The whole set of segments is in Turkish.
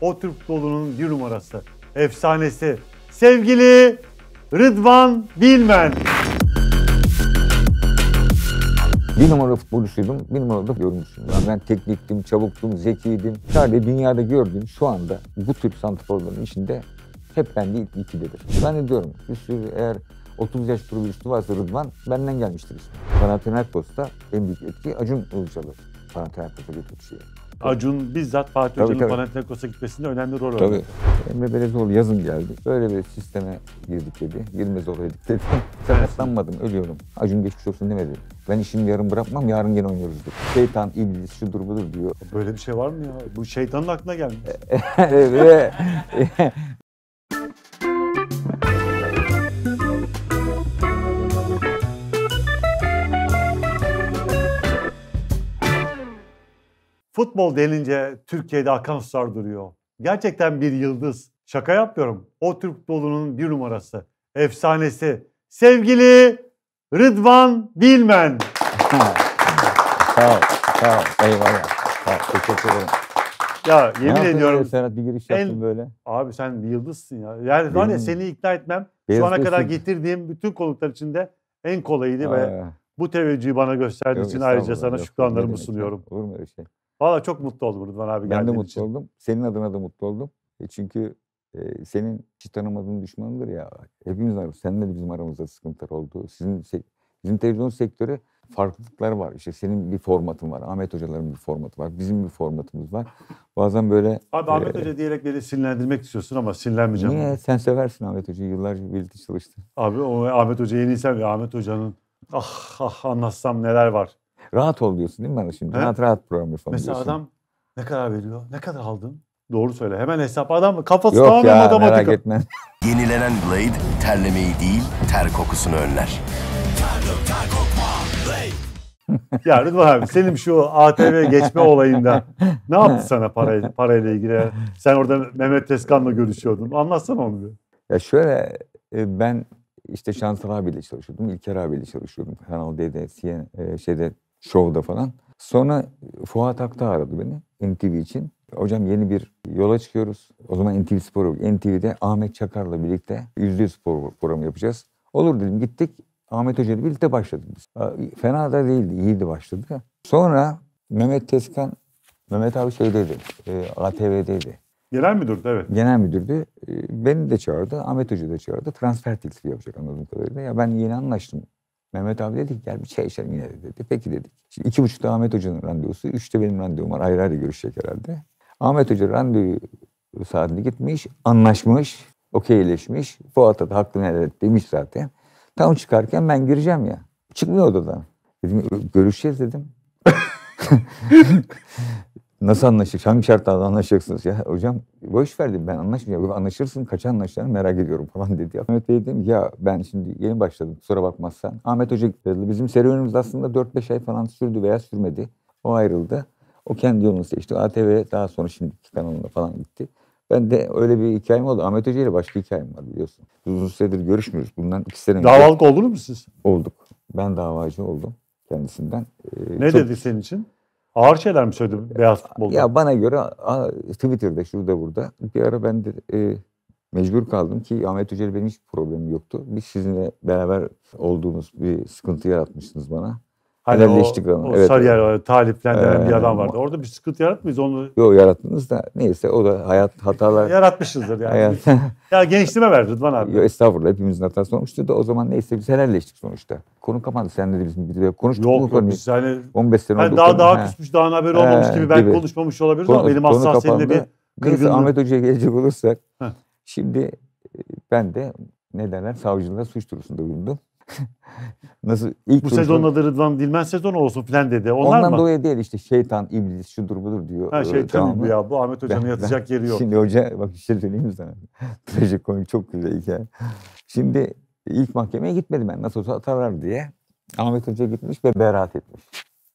o Türk futbolunun bir numarası, efsanesi. Sevgili Rıdvan Bilmen. Bir numara futbolcusuydum, bir numara da yorumcusuyum. Yani ben tekniktim, çabuktum, zekiydim. Sadece dünyada gördüğüm şu anda bu tür santraforların içinde hep ben bende ilk ikidedir. Ben de diyorum, bir sürü eğer 30 yaş grubu varsa Rıdvan benden gelmiştir işte. Panathinaikos'ta en büyük etki Acun Ilıcalı Panathinaikos'a götürdü Acun bizzat Fatih Hoca'nın Panathinaikos'a gitmesinde önemli rol oynadı. Tabii. Emre Belezoğlu yazın geldi. Böyle bir sisteme girdik dedi. Girmez olaydık dedi. Sakatlanmadım, ölüyorum. Acun geçmiş olsun demedi. Ben işimi yarın bırakmam, yarın gene oynuyoruz dedi. Şeytan, iblis, şudur budur diyor. Böyle bir şey var mı ya? Bu şeytanın aklına gelmiş. Futbol denince Türkiye'de akan sular duruyor. Gerçekten bir yıldız. Şaka yapmıyorum. O Türk dolunun bir numarası, efsanesi. Sevgili Rıdvan Dilmen. sağ ol, sağ ol. Eyvallah. Sağ ol, teşekkür ederim. Ya yemin ne ediyorum. Serhat bir giriş yaptın en, böyle. Abi sen bir yıldızsın ya. Yani var ya seni ikna etmem. Şu ana kadar getirdiğim bütün konuklar içinde en kolayıydı Aa. ve bu teveccühü bana gösterdiği için ayrıca sana şükranlarımı sunuyorum. Olur mu öyle şey? Valla çok mutlu oldum Rıdvan abi. Ben de mutlu için. oldum. Senin adına da mutlu oldum. E çünkü e, senin hiç tanımadığın düşmanıdır ya. Hepimiz var. Seninle de bizim aramızda sıkıntılar oldu. Sizin bizim televizyon sektörü farklılıklar var. İşte senin bir formatın var. Ahmet hocaların bir formatı var. Bizim bir formatımız var. Bazen böyle... Abi Ahmet e, Hoca diyerek beni sinirlendirmek istiyorsun ama sinirlenmeyeceğim. Niye? Sen seversin Ahmet Hoca'yı. Yıllarca birlikte çalıştın. Abi o Ahmet Hoca'yı yeniysem ya Ahmet Hoca'nın ah ah anlatsam neler var. Rahat ol diyorsun değil mi bana şimdi? He? Rahat rahat program yapalım Mesela diyorsun. adam ne kadar veriyor? Ne kadar aldın? Doğru söyle. Hemen hesap. Adam kafası Yok tamamen ya, merak etme. Yenilenen Blade terlemeyi değil ter kokusunu önler. ya Rıdvan abi senin şu ATV geçme olayında ne yaptı sana parayla, parayla ilgili? Sen orada Mehmet Teskan'la görüşüyordun. Anlatsana onu bir. Ya şöyle e, ben işte Şansal abiyle çalışıyordum. İlker abiyle çalışıyordum. Kanal D'de, CNN, şeyde, şovda falan. Sonra Fuat Akta aradı beni NTV için. Hocam yeni bir yola çıkıyoruz. O zaman NTV sporu, yok. NTV'de Ahmet Çakar'la birlikte yüzde spor programı yapacağız. Olur dedim gittik. Ahmet Hoca birlikte başladık biz. Fena da değildi, iyiydi başladı. Sonra Mehmet Teskan, Mehmet abi şeydeydi, e, ATV'deydi. Genel müdürdü evet. Genel müdürdü. E, beni de çağırdı, Ahmet Hoca da çağırdı. Transfer teklifi yapacak anladığım kadarıyla. Ya ben yeni anlaştım Mehmet abi dedi ki gel bir çay içelim yine dedi. Peki dedik. Şimdi iki buçukta Ahmet Hoca'nın randevusu. Üçte benim randevum var. Ayrı ayrı görüşecek herhalde. Ahmet Hoca randevu saatinde gitmiş. Anlaşmış. Okeyleşmiş. Fuat'a da hakkını helal et demiş zaten. Tam çıkarken ben gireceğim ya. Çıkmıyor odadan. Dedim görüşeceğiz dedim. Nasıl anlaştık? Hangi şartlarda anlaşacaksınız ya? Hocam boş verdim ben anlaşmayacağım. Anlaşırsın kaç anlaşacağını merak ediyorum falan dedi. Ahmet Bey dedim ya ben şimdi yeni başladım kusura bakmazsan. Ahmet Hoca gitti. Bizim serüvenimiz aslında 4-5 ay falan sürdü veya sürmedi. O ayrıldı. O kendi yolunu seçti. ATV daha sonra şimdiki kanalına falan gitti. Ben de öyle bir hikayem oldu. Ahmet Hoca ile başka hikayem var biliyorsun. Uzun süredir görüşmüyoruz. Bundan iki sene önce. Davalık oldunuz mu siz? Olduk. Ben davacı oldum kendisinden. Ee, ne çok... dedi senin için? Ağır şeyler mi söyledi beyaz futbolda? Ya bana göre Twitter'da şurada burada bir ara ben de e, mecbur kaldım ki Ahmet Hoca benim hiç problemim yoktu. Biz sizinle beraber olduğumuz bir sıkıntı yaratmıştınız bana. Hani Helalleştik o, ama. O evet, Sarıyer taliplendiren ee, bir adam vardı. Orada bir sıkıntı yaratmayız onu. Yok yarattınız da neyse o da hayat hatalar. Yaratmışızdır yani. Hayat... ya gençliğime ver Rıdvan abi. Yok estağfurullah hepimizin hatası olmuştu da o zaman neyse biz helalleştik sonuçta. Konu kapandı sen de bizim bir konuştuk. Yok yok konu. biz hani 15 sene hani oldu. Daha konu. daha ha. küsmüş daha haberi ha, olmamış gibi ben gibi. konuşmamış olabiliriz konu, ama benim hassasiyetinde bir kırgınlık. Ahmet Hoca'ya gelecek olursak. Heh. Şimdi e, ben de e, ne derler savcılığa suç duyurusunda bulundum. Nasıl ilk Bu sezonun adı Rıdvan Dilmen sezonu olsun filan dedi. Onlar Ondan mı? dolayı değil işte şeytan, iblis, şudur budur diyor. Ha e, şeytan tamam. bu ya bu Ahmet Hoca'nın ben, yatacak ben, yeri yok. Şimdi hoca bak bir şey söyleyeyim mi sana? Trajikomik çok güzel hikaye. Şimdi ilk mahkemeye gitmedim ben nasıl olsa atarlar diye. Ahmet Hoca gitmiş ve beraat etmiş.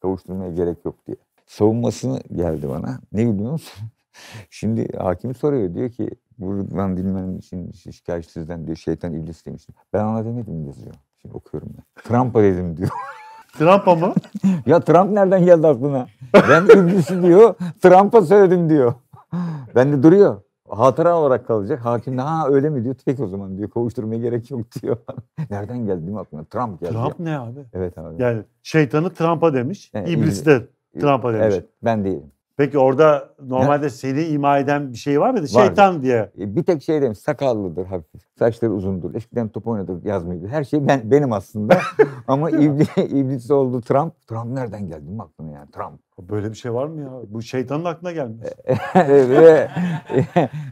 Kavuşturmaya gerek yok diye. Savunmasını geldi bana. Ne biliyor musun? Şimdi hakim soruyor diyor ki bu buradan bilmem için şikayetsizden diyor şeytan iblis demiştim. Ben ona demedim diyor. Şimdi okuyorum ben. Trump'a dedim diyor. Trump'a mı? ya Trump nereden geldi aklına? Ben İblis'i diyor, Trump'a söyledim diyor. Ben de duruyor. Hatıra olarak kalacak. Hakim de ha öyle mi diyor. Tek o zaman diyor. Kovuşturmaya gerek yok diyor. nereden geldi değil mi aklına? Trump geldi. Trump ya. ne abi? Evet abi. Yani şeytanı Trump'a demiş. Evet, İblis de Trump'a demiş. Evet ben değilim. Peki orada normalde ne? seni ima eden bir şey var mıydı? Var. Şeytan diye. E, bir tek şey demiş sakallıdır hafif. Saçları uzundur. Eskiden top oynadı yazmıyordu. Her şey ben, benim aslında. Ama iblis, iblis oldu Trump. Trump nereden geldi? Benim aklıma yani Trump. Böyle bir şey var mı ya? Bu şeytanın aklına gelmiş. ve,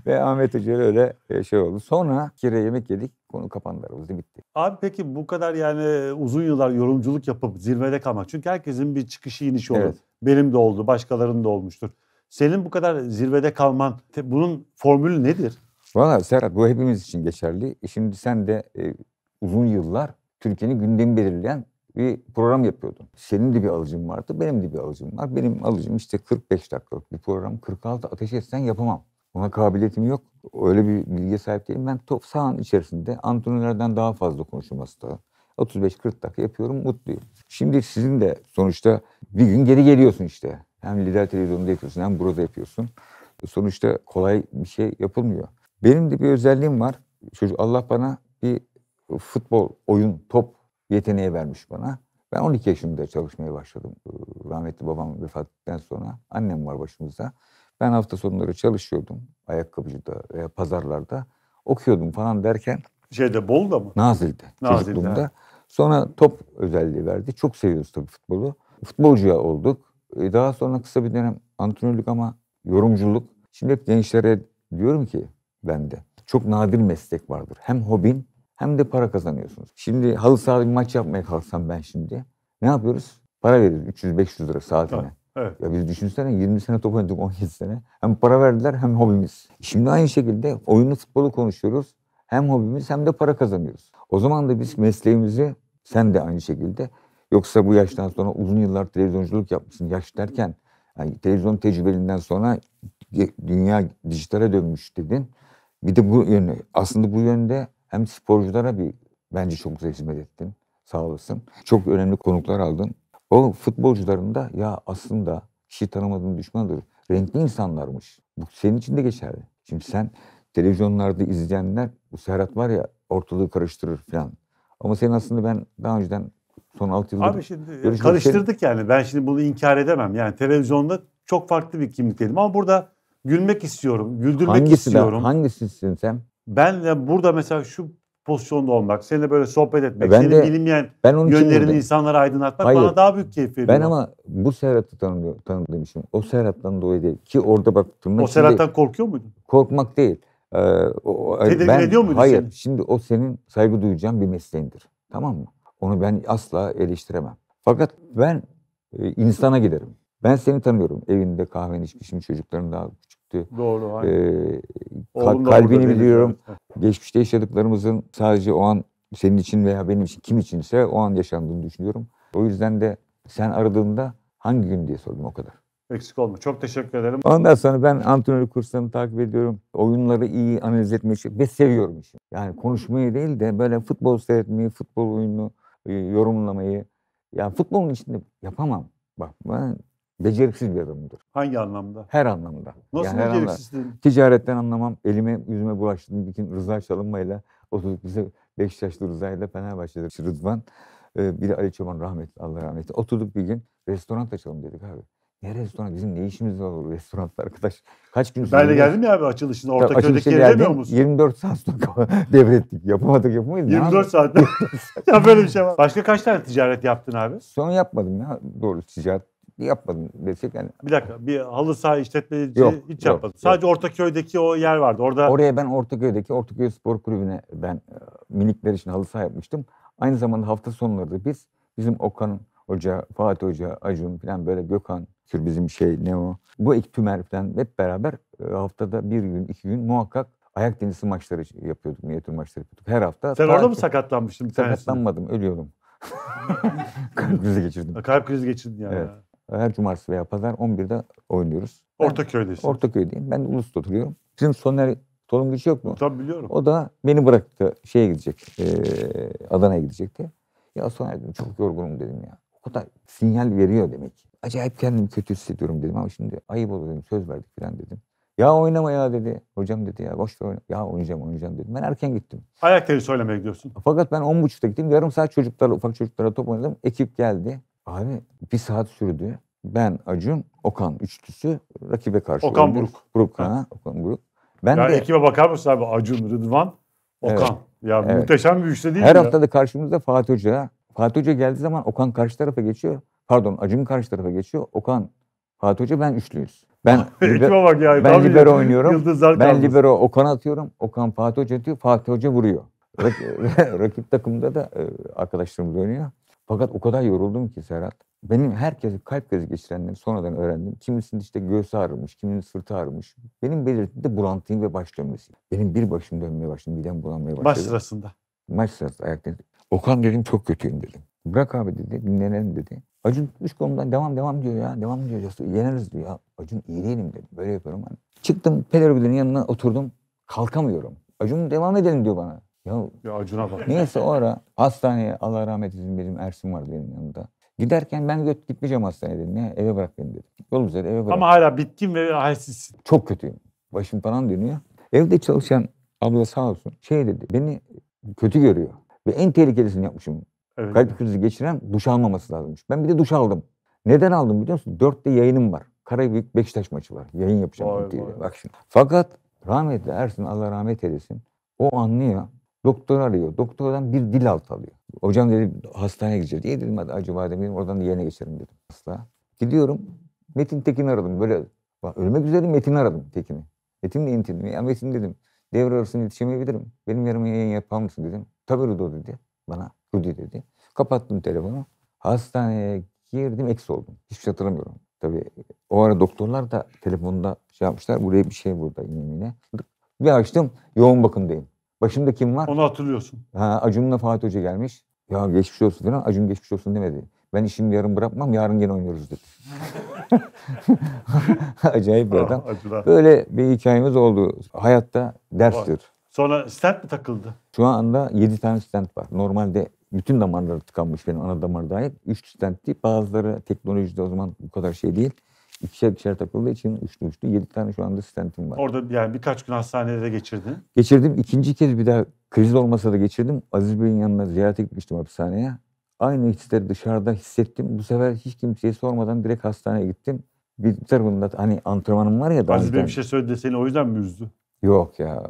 ve Ahmet Hoca öyle e, şey oldu. Sonra kire yemek yedik. Konu kapandı aramızda bitti. Abi peki bu kadar yani uzun yıllar yorumculuk yapıp zirvede kalmak. Çünkü herkesin bir çıkışı inişi olur. Evet. Benim de oldu. Başkalarının da olmuştur. Senin bu kadar zirvede kalman bunun formülü nedir? Valla Serhat bu hepimiz için geçerli. E, şimdi sen de e, uzun yıllar Türkiye'nin gündemi belirleyen bir program yapıyordun. Senin de bir alıcım vardı, benim de bir alıcım var. Benim alıcım işte 45 dakikalık bir program. 46 ateş etsen yapamam. Ona kabiliyetim yok. Öyle bir bilgiye sahip değilim. Ben top sahanın içerisinde antrenörlerden daha fazla konuşulması da 35-40 dakika yapıyorum mutluyum. Şimdi sizin de sonuçta bir gün geri geliyorsun işte. Hem lider televizyonunda yapıyorsun hem burada yapıyorsun. Sonuçta kolay bir şey yapılmıyor. Benim de bir özelliğim var. Çocuk Allah bana bir e, futbol, oyun, top yeteneği vermiş bana. Ben 12 yaşımda çalışmaya başladım. E, rahmetli babam vefat ettikten sonra annem var başımızda. Ben hafta sonları çalışıyordum ayakkabıcıda veya pazarlarda. Okuyordum falan derken. Şeyde Bolu'da mı? Nazil'de. Nazil'de. Çocukluğumda. Sonra top özelliği verdi. Çok seviyoruz tabii futbolu. Futbolcuya olduk. E, daha sonra kısa bir dönem antrenörlük ama yorumculuk. Şimdi hep gençlere diyorum ki bende. Çok nadir meslek vardır. Hem hobin hem de para kazanıyorsunuz. Şimdi halı sahada bir maç yapmaya kalksam ben şimdi ne yapıyoruz? Para veriyoruz 300-500 lira saatine. Evet. Evet. Ya biz düşünsene 20 sene top oynadık 17 sene. Hem para verdiler hem hobimiz. Şimdi aynı şekilde oyunu futbolu konuşuyoruz. Hem hobimiz hem de para kazanıyoruz. O zaman da biz mesleğimizi sen de aynı şekilde yoksa bu yaştan sonra uzun yıllar televizyonculuk yapmışsın. Yaş derken yani televizyon tecrübelinden sonra dünya dijitale dönmüş dedin. Bir de bu yönü. Aslında bu yönde hem sporculara bir bence çok güzel hizmet ettin. Sağ olasın. Çok önemli konuklar aldın. O futbolcuların da ya aslında kişi tanımadığın düşmandır. Renkli insanlarmış. Bu senin için de geçerli. Şimdi sen televizyonlarda izleyenler bu Serhat var ya ortalığı karıştırır falan. Ama senin aslında ben daha önceden son 6 yıldır... Abi şimdi e, karıştırdık şey... yani. Ben şimdi bunu inkar edemem. Yani televizyonda çok farklı bir kimlikteydim ama burada Gülmek istiyorum, güldürmek hangisi istiyorum. De, hangisisin sen? Ben de burada mesela şu pozisyonda olmak, seninle böyle sohbet etmek, ben senin de, bilinmeyen ben yönlerini insanlara aydınlatmak Hayır. bana daha büyük keyif veriyor. Ben ama bu Serhat'ı tanıdığım, tanıdığım için o Serhat'tan dolayı değil. Ki orada bak tırnak O Serhat'tan şimdi, korkuyor muydun? Korkmak değil. Ee, Tedirgin ben, ediyor muydun Hayır. Seni? Şimdi o senin saygı duyacağın bir mesleğindir. Tamam mı? Onu ben asla eleştiremem. Fakat ben e, insana giderim. Ben seni tanıyorum. Evinde kahveni içmişim, çocukların daha küçüktü. Doğru, Ee, ka- kalbini biliyorum. Şey. Geçmişte yaşadıklarımızın sadece o an senin için veya benim için kim içinse o an yaşandığını düşünüyorum. O yüzden de sen aradığında hangi gün diye sordum o kadar. Eksik olma. Çok teşekkür ederim. Ondan sonra ben antrenörlük kurslarını takip ediyorum. Oyunları iyi analiz etmeyi ve seviyorum işi. Yani konuşmayı değil de böyle futbol seyretmeyi, futbol oyununu yorumlamayı. Yani futbolun içinde yapamam. Bak ben beceriksiz bir adamımdır. Hangi anlamda? Her anlamda. Nasıl yani beceriksizliğin? Ticaretten anlamam. Elime yüzüme bulaştığım bir gün Rıza Çalınmayla oturduk bize Beşiktaşlı Rıza ile Fenerbahçe'de Rıdvan. E, bir de Ali Çoban rahmetli Allah rahmet eylesin. Oturduk bir gün restoran açalım dedik abi. Ne restoran? Bizim ne işimiz var restoranda arkadaş? Kaç gün sonra? Ben de geldim ya abi açılışına. Ortaköy'deki yeri demiyor musun? 24 saat sonra devrettik. Yapamadık yapamayız. 24 saat. ya böyle bir şey var. Başka kaç tane ticaret yaptın abi? Son yapmadım ya. Doğru ticaret yapmadım desek yani. Bir dakika bir halı saha işletmeci yok, hiç yok, yapmadım. Sadece yok. Ortaköy'deki o yer vardı. Orada Oraya ben Ortaköy'deki Ortaköy Spor Kulübü'ne ben e, minikler için halı saha yapmıştım. Aynı zamanda hafta sonları da biz bizim Okan Hoca, Fatih Hoca, Acun falan böyle Gökhan Kür bizim şey ne o. Bu ekip tümer falan hep beraber e, haftada bir gün iki gün muhakkak ayak tenisi maçları şey yapıyorduk, minyatür maçları yapıyorduk. Her hafta. Sen orada mı sakatlanmıştın? Sakatlanmadım, ölüyorum. kalp krizi geçirdim. Kalp krizi geçirdin yani. Evet. Her cumartesi veya pazar 11'de oynuyoruz. Ortaköy'desin. Ortaköy'deyim. Ben Ulus'ta oturuyorum. Bizim Soner Tolunguç yok mu? Tabii biliyorum. O da beni bıraktı. Şeye gidecek. E, Adana'ya gidecekti. Ya Soner dedim çok yorgunum dedim ya. O kadar sinyal veriyor demek. Acayip kendimi kötü hissediyorum dedim ama şimdi ayıp olur dedim. Söz verdik falan dedim. Ya oynama ya dedi. Hocam dedi ya boş ver oyna. Ya oynayacağım oynayacağım dedim. Ben erken gittim. Ayakları tenisi oynamaya gidiyorsun. Fakat ben 10.30'da gittim. Yarım saat çocuklarla ufak çocuklara top oynadım. Ekip geldi. Abi bir saat sürdü. Ben, Acun, Okan üçlüsü rakibe karşı. Okan Buruk. Buruk ha. Okan Buruk. Ben yani de... ekibe bakar mısın abi? Acun, Rıdvan, Okan. Evet. Ya evet. muhteşem bir üçlü değil Her mi? Her hafta da karşımızda Fatih Hoca. Fatih Hoca geldiği zaman Okan karşı tarafa geçiyor. Pardon Acun karşı tarafa geçiyor. Okan, Fatih Hoca ben üçlüyüz. Ben libero, bak ya, ben libero oynuyorum. Ben libero Okan atıyorum. Okan Fatih Hoca atıyor. Fatih Hoca vuruyor. Rakip, rakip takımda da e, arkadaşlarımız oynuyor. Fakat o kadar yoruldum ki Serhat. Benim herkesi kalp krizi geçirenleri sonradan öğrendim. Kimisinin işte göğsü ağrımış, kimisinin sırtı ağrımış. Benim belirtim de bulantıyım ve baş dönmesi. Benim bir başım dönmeye başladı, midem bulanmaya başladı. Maç sırasında. Maç sırasında ayakta. Okan dedim çok kötüyüm dedim. Bırak abi dedi, dinlenelim dedi. Acun üç konudan devam devam diyor ya, devam diyor. yeneriz diyor ya. Acun iyileyelim dedi. Böyle yapıyorum ben. Çıktım Peder yanına oturdum. Kalkamıyorum. Acun devam edelim diyor bana. Ya, ya Acun'a bak. Neyse o ara hastaneye Allah rahmet etsin benim Ersin vardı benim yanımda. Giderken ben göt gitmeyeceğim hastaneye dedim ya eve bırak beni dedim. Yol üzere eve bırak. Ama hala bitkin ve halsizsin. Çok kötüyüm. Başım falan dönüyor. Evde çalışan abla sağ olsun şey dedi beni kötü görüyor. Ve en tehlikelisini yapmışım. Evet. Kalp krizi geçiren duş almaması lazımmış. Ben bir de duş aldım. Neden aldım biliyor musun? Dörtte yayınım var. Karabük Beşiktaş maçı var. Yayın yapacağım. Vay, vay. Bak şimdi. Fakat rahmetli Ersin Allah rahmet eylesin. O anlıyor. Doktoru arıyor. Doktordan bir dil alt alıyor. Hocam dedi hastaneye gideceğiz. İyi dedim hadi acaba demeyelim oradan yerine geçerim dedim. Asla. Gidiyorum. Metin Tekin aradım böyle. Ölmek üzere Metin aradım Tekin'i. Metin'le intildim. Ya Metin dedim. Devre arasında yetişemeyebilirim. Benim yarım yayın yapar mısın dedim. Tabii Rudo dedi. Bana Rudi dedi. Kapattım telefonu. Hastaneye girdim eksi oldum. Hiçbir şey hatırlamıyorum. Tabii o ara doktorlar da telefonda şey yapmışlar. Buraya bir şey burada yine. Bir açtım yoğun bakımdayım. Başımda kim var? Onu hatırlıyorsun. Ha, Acun'la Fatih Hoca gelmiş. Ya geçmiş olsun falan. Acun geçmiş olsun demedi. Ben işimi yarın bırakmam. Yarın gene oynuyoruz dedi. Acayip bir ah, adam. Ha, Böyle bir hikayemiz oldu. Hayatta derstir. Sonra stent mi takıldı? Şu anda 7 tane stent var. Normalde bütün damarları tıkanmış benim ana damar dahil. 3 stentti. Bazıları teknolojide o zaman bu kadar şey değil ikişer ikişer takıldığı için üçlü üçlü yedi tane şu anda stentim var. Orada yani birkaç gün hastanede de geçirdin. Geçirdim. İkinci kez bir daha kriz olmasa da geçirdim. Aziz Bey'in yanına ziyaret etmiştim hapishaneye. Aynı hisleri dışarıda hissettim. Bu sefer hiç kimseye sormadan direkt hastaneye gittim. Bir tarafında hani antrenmanım var ya. Aziz Bey bir şey söyledi seni o yüzden mi üzdü? Yok ya.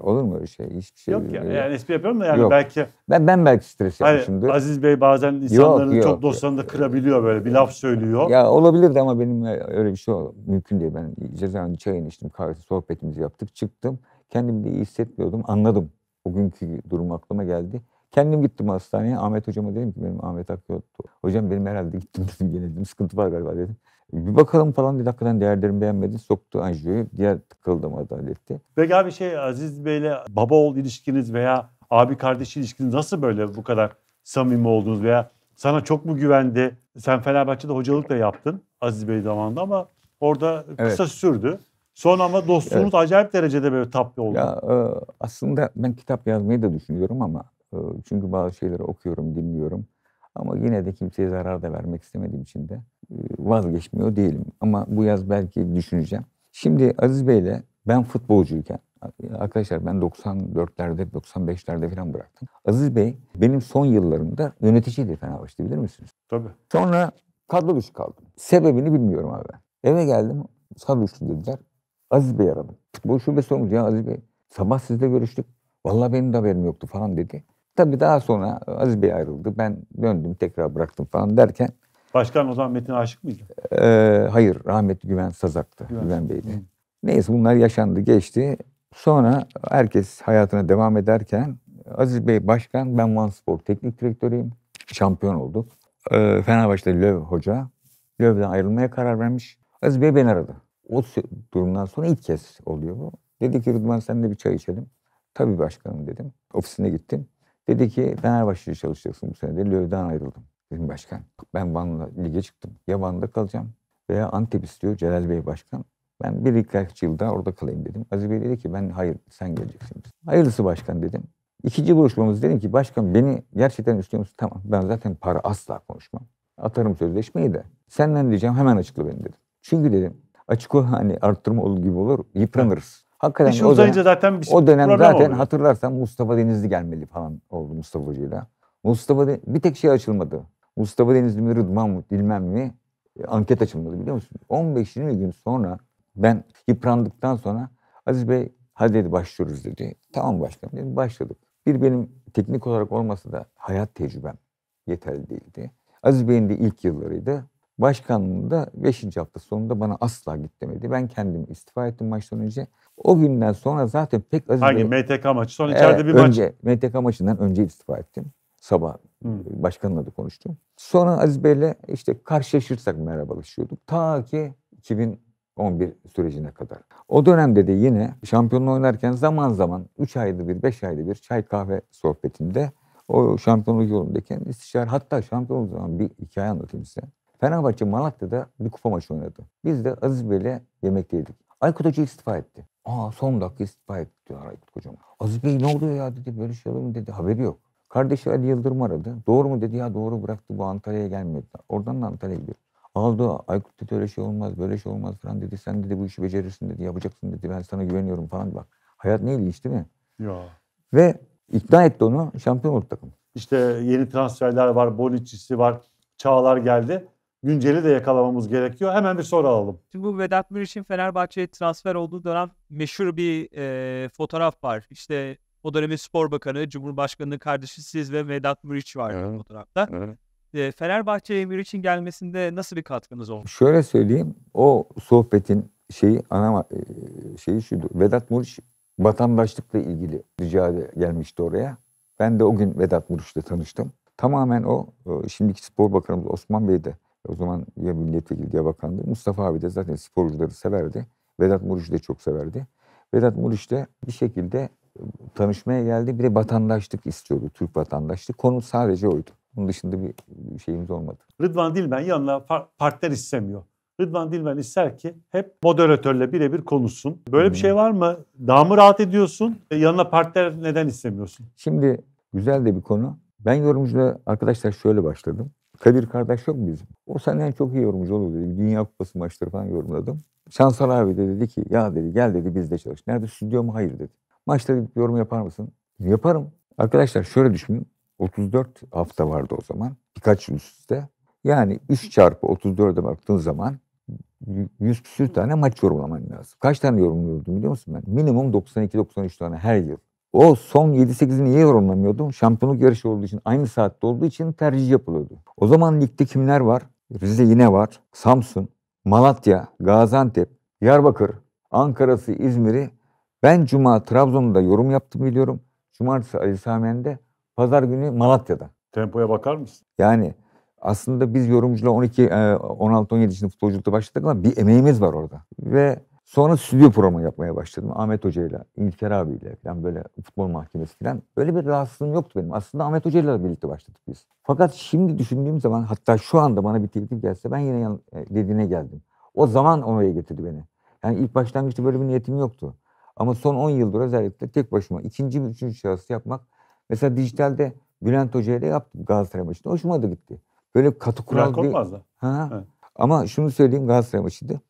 Olur mu öyle şey? Hiçbir şey yok. Yok ya. Yani espri yapıyorum da yani yok. belki. Ben ben belki stres hani yapmışımdır. Aziz Bey bazen insanların yok, yok, çok dostlarını da kırabiliyor böyle. Bir laf söylüyor. Ya olabilirdi ama benim öyle bir şey oldu. mümkün değil. Ben cezaevinde çayını içtim, kahvesi, sohbetimizi yaptık, çıktım. Kendimi de iyi hissetmiyordum. Anladım. O günkü durum aklıma geldi. Kendim gittim hastaneye. Ahmet hocama dedim ki benim Ahmet Akyo hocam benim herhalde gittim dedim gene dedim. Sıkıntı var galiba dedim. Bir bakalım falan dedi. Hakikaten değerlerimi beğenmedi. Soktu Anjio'yu. Diğer tıkıldım adaletti. Peki abi şey Aziz Bey'le baba oğul ilişkiniz veya abi kardeş ilişkiniz nasıl böyle bu kadar samimi oldunuz veya sana çok mu güvendi? Sen Fenerbahçe'de hocalık da yaptın Aziz Bey zamanında ama orada kısa evet. sürdü. Sonra ama dostluğunuz evet. acayip derecede böyle tap oldu. Ya, e, aslında ben kitap yazmayı da düşünüyorum ama e, çünkü bazı şeyleri okuyorum, dinliyorum. Ama yine de kimseye zarar da vermek istemediğim için de e, vazgeçmiyor değilim. Ama bu yaz belki düşüneceğim. Şimdi Aziz Bey'le ben futbolcuyken arkadaşlar ben 94'lerde 95'lerde falan bıraktım. Aziz Bey benim son yıllarımda yöneticiydi Fenerbahçe'de bilir misiniz? Tabii. Sonra kadro dışı kaldım. Sebebini bilmiyorum abi Eve geldim kadro dışı dediler. Aziz Bey aradım. Futbol şube sormuş ya Aziz Bey. Sabah sizle görüştük. Vallahi benim de haberim yoktu falan dedi. Tabii daha sonra Aziz Bey ayrıldı. Ben döndüm tekrar bıraktım falan derken. Başkan o zaman Metin aşık mıydı? E, hayır rahmetli Güven Sazak'tı. Güven, Güven Bey'di. Hı. Neyse bunlar yaşandı geçti. Sonra herkes hayatına devam ederken Aziz Bey başkan ben Van Spor teknik direktörüyüm. Şampiyon olduk. E, ee, Fenerbahçe'de Löv hoca. Löv'den ayrılmaya karar vermiş. Aziz Bey beni aradı. O durumdan sonra ilk kez oluyor bu. Dedi ki Rıdvan sen de bir çay içelim. Tabii başkanım dedim. Ofisine gittim. Dedi ki Fenerbahçe'de çalışacaksın bu sene. Dedi Löw'den ayrıldım. Dedim başkan ben Van'la lige çıktım. Ya Van'da kalacağım veya Antep istiyor Celal Bey başkan. Ben bir iki yıl daha orada kalayım dedim. Aziz Bey dedi ki ben hayır sen geleceksin. Hayırlısı başkan dedim. İkinci buluşmamız dedim ki başkan beni gerçekten istiyor musun? Tamam ben zaten para asla konuşmam. Atarım sözleşmeyi de. Senden diyeceğim hemen açıkla beni dedim. Çünkü dedim açık o hani arttırma olur gibi olur yıpranırız. Hakikaten İş o dönem, zaten bir o dönem zaten hatırlarsan Mustafa Denizli gelmeli falan oldu Mustafa Hoca'yla. Mustafa De- bir tek şey açılmadı. Mustafa Denizli mi Rıdvan mı bilmem mi e, anket açılmadı biliyor musun? 15-20 gün sonra ben yıprandıktan sonra Aziz Bey hadi dedi başlıyoruz dedi. Tamam başkanım dedim başladık. Bir benim teknik olarak olmasa da hayat tecrübem yeterli değildi. Aziz Bey'in de ilk yıllarıydı. Başkanlığını da 5. hafta sonunda bana asla git demedi. Ben kendim istifa ettim maçtan önce. O günden sonra zaten pek az. Hangi Bey... MTK maçı? Son içeride evet, bir maç. Önce, MTK maçından önce istifa ettim. Sabah hmm. başkanla da konuştum. Sonra Aziz Bey'le işte karşılaşırsak merhabalaşıyorduk. Ta ki 2011 sürecine kadar. O dönemde de yine şampiyonla oynarken zaman zaman 3 ayda bir, 5 ayda bir çay kahve sohbetinde o şampiyonluk yolundayken istişare hatta şampiyonluk zaman bir hikaye anlatayım size. Fenerbahçe Malatya'da bir kupa maçı oynadı. Biz de Aziz Bey'le yemekteydik. Aykut Hoca istifa etti. Aa son dakika istifa etti diyor Aykut Hocam. Aziz Bey ne oluyor ya dedi böyle şey olur mu dedi haberi yok. Kardeşi Ali Yıldırım aradı. Doğru mu dedi ya doğru bıraktı bu Antalya'ya gelmedi. Oradan da Antalya'ya gidiyor. Aldı Aykut dedi öyle şey olmaz böyle şey olmaz falan dedi. Sen dedi bu işi becerirsin dedi yapacaksın dedi ben sana güveniyorum falan bak. Hayat ne ilginç değil mi? Ya. Ve ikna etti onu şampiyon oldu takım. İşte yeni transferler var, Bonucci'si var, Çağlar geldi günceli de yakalamamız gerekiyor. Hemen bir soru alalım. Şimdi bu Vedat Muriç'in Fenerbahçe'ye transfer olduğu dönem meşhur bir e, fotoğraf var. İşte o dönemin spor bakanı, Cumhurbaşkanı'nın kardeşi siz ve Vedat Muriç var evet. fotoğrafta. Evet. E, Fenerbahçe'ye Muriç'in gelmesinde nasıl bir katkınız oldu? Şöyle söyleyeyim. O sohbetin şeyi ana e, şeyi şuydu. Vedat Muriç vatandaşlıkla ilgili rica gelmişti oraya. Ben de o gün Vedat Muriç'le tanıştım. Tamamen o e, şimdiki spor bakanımız Osman Bey de o zaman ya milletvekili ya bakandı. Mustafa abi de zaten sporcuları severdi. Vedat Muriç de çok severdi. Vedat Muriç de bir şekilde e, tanışmaya geldi. Bir de vatandaşlık istiyordu, Türk vatandaşlık. Konu sadece oydu. Bunun dışında bir şeyimiz olmadı. Rıdvan Dilmen yanına partner istemiyor. Rıdvan Dilmen ister ki hep moderatörle birebir konuşsun. Böyle hmm. bir şey var mı? Daha mı rahat ediyorsun? E, yanına partner neden istemiyorsun? Şimdi güzel de bir konu. Ben yorumcuyla arkadaşlar şöyle başladım. Kadir kardeş yok bizim. O senden çok iyi yorumcu olur dedi. Dünya Kupası maçları falan yorumladım. Şansal abi de dedi ki ya dedi gel dedi bizde çalış. Nerede stüdyo mu? Hayır dedi. Maçta gidip yorum yapar mısın? Yaparım. Arkadaşlar şöyle düşünün. 34 hafta vardı o zaman. Birkaç üst üste. Yani 3 çarpı 34'e baktığın zaman 100 küsür tane maç yorumlaman lazım. Kaç tane yorumluyordum biliyor musun ben? Minimum 92-93 tane her yıl. O son 7-8'i niye yorumlamıyordum? Şampiyonluk yarışı olduğu için, aynı saatte olduğu için tercih yapılıyordu. O zaman ligde kimler var? Rize yine var. Samsun, Malatya, Gaziantep, Yarbakır, Ankara'sı, İzmir'i. Ben Cuma Trabzon'da yorum yaptım biliyorum. Cumartesi Ali Samiyen'de, pazar günü Malatya'da. Tempoya bakar mısın? Yani aslında biz yorumcular 12, 16-17 e, için futbolculukta başladık ama bir emeğimiz var orada. Ve Sonra stüdyo programı yapmaya başladım. Ahmet Hoca'yla, İlker abiyle falan böyle futbol mahkemesi falan. böyle bir rahatsızlığım yoktu benim. Aslında Ahmet Hoca'yla birlikte başladık biz. Fakat şimdi düşündüğüm zaman hatta şu anda bana bir teklif gelse ben yine e, dediğine geldim. O zaman oraya getirdi beni. Yani ilk başlangıçta böyle bir niyetim yoktu. Ama son 10 yıldır özellikle tek başıma ikinci bir üçüncü şahıs yapmak. Mesela dijitalde Bülent Hoca ile yaptım Galatasaray maçında. Hoşuma da gitti. Böyle katı kural Bülent Korkmaz Ha. Evet. Ama şunu söyleyeyim Galatasaray maçıydı.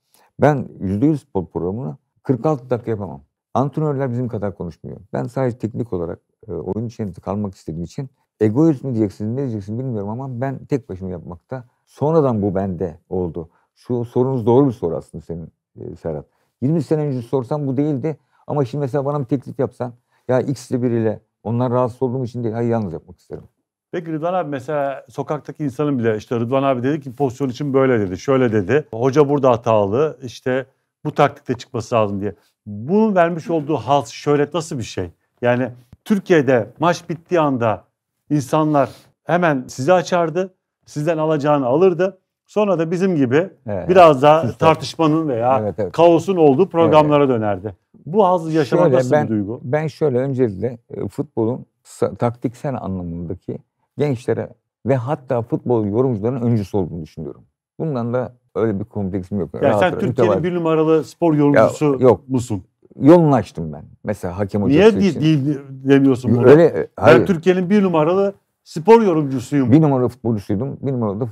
Ben %100 spor programını 46 dakika yapamam. Antrenörler bizim kadar konuşmuyor. Ben sadece teknik olarak e, oyun içerisinde kalmak istediğim için egoist mi diyeceksin, ne diyeceksin bilmiyorum ama ben tek başıma yapmakta. Sonradan bu bende oldu. Şu sorunuz doğru bir soru aslında senin e, Serhat. 20 sene önce sorsam bu değildi ama şimdi mesela bana bir teklif yapsan ya X ile biriyle onlar rahatsız olduğum için değil, hayır yalnız yapmak isterim. Ve Rıdvan abi mesela sokaktaki insanın bile işte Rıdvan abi dedi ki pozisyon için böyle dedi, şöyle dedi. Hoca burada hatalı, işte bu taktikte çıkması lazım diye. Bunun vermiş olduğu hal, şöyle nasıl bir şey? Yani Türkiye'de maç bittiği anda insanlar hemen sizi açardı, sizden alacağını alırdı. Sonra da bizim gibi evet, biraz daha sistem. tartışmanın veya evet, evet. kaosun olduğu programlara evet. dönerdi. Bu hazı yaşamak şöyle, nasıl ben, bir duygu? Ben şöyle öncelikle e, futbolun taktiksel anlamındaki gençlere ve hatta futbol yorumcularının öncüsü olduğunu düşünüyorum. Bundan da öyle bir kompleksim yok. yani sen Türkiye'nin bir numaralı spor yorumcusu ya, yok. musun? Yolunu açtım ben. Mesela hakem hocası Niye için. Niye demiyorsun bunu? Öyle, hayır. Ben Türkiye'nin bir numaralı spor yorumcusuyum. Bir numaralı futbolcusuydum. Bir numaralı da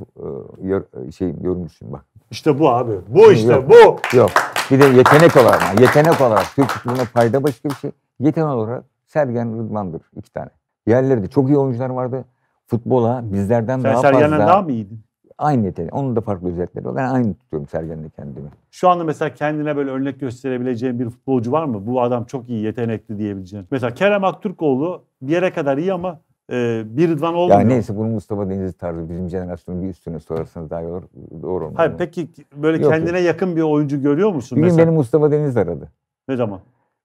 e, şey, yorumcusuyum bak. İşte bu abi. Bu işte yok, bu. Yok. Bir de yetenek olarak. Yetenek olarak Türk futboluna fayda başka bir şey. Yetenek olarak Sergen Rıdvan'dır iki tane. Yerlerde çok iyi oyuncular vardı futbola bizlerden Sen daha Sergen'den fazla... Sergen'den daha mı iyiydin? Aynı yeteneği. Onun da farklı özellikleri var. Ben aynı tutuyorum Sergen'le kendimi. Şu anda mesela kendine böyle örnek gösterebileceğin bir futbolcu var mı? Bu adam çok iyi, yetenekli diyebileceğin. Mesela Kerem Aktürkoğlu bir yere kadar iyi ama e, bir Rıdvan olmuyor. Ya neyse bunu Mustafa Denizli tarzı bizim jenerasyonun bir üstüne sorarsanız daha iyi olur. Doğru olmaz. Hayır peki böyle yok, kendine yok. yakın bir oyuncu görüyor musun? Bir mesela? beni Mustafa Deniz aradı. Ne zaman?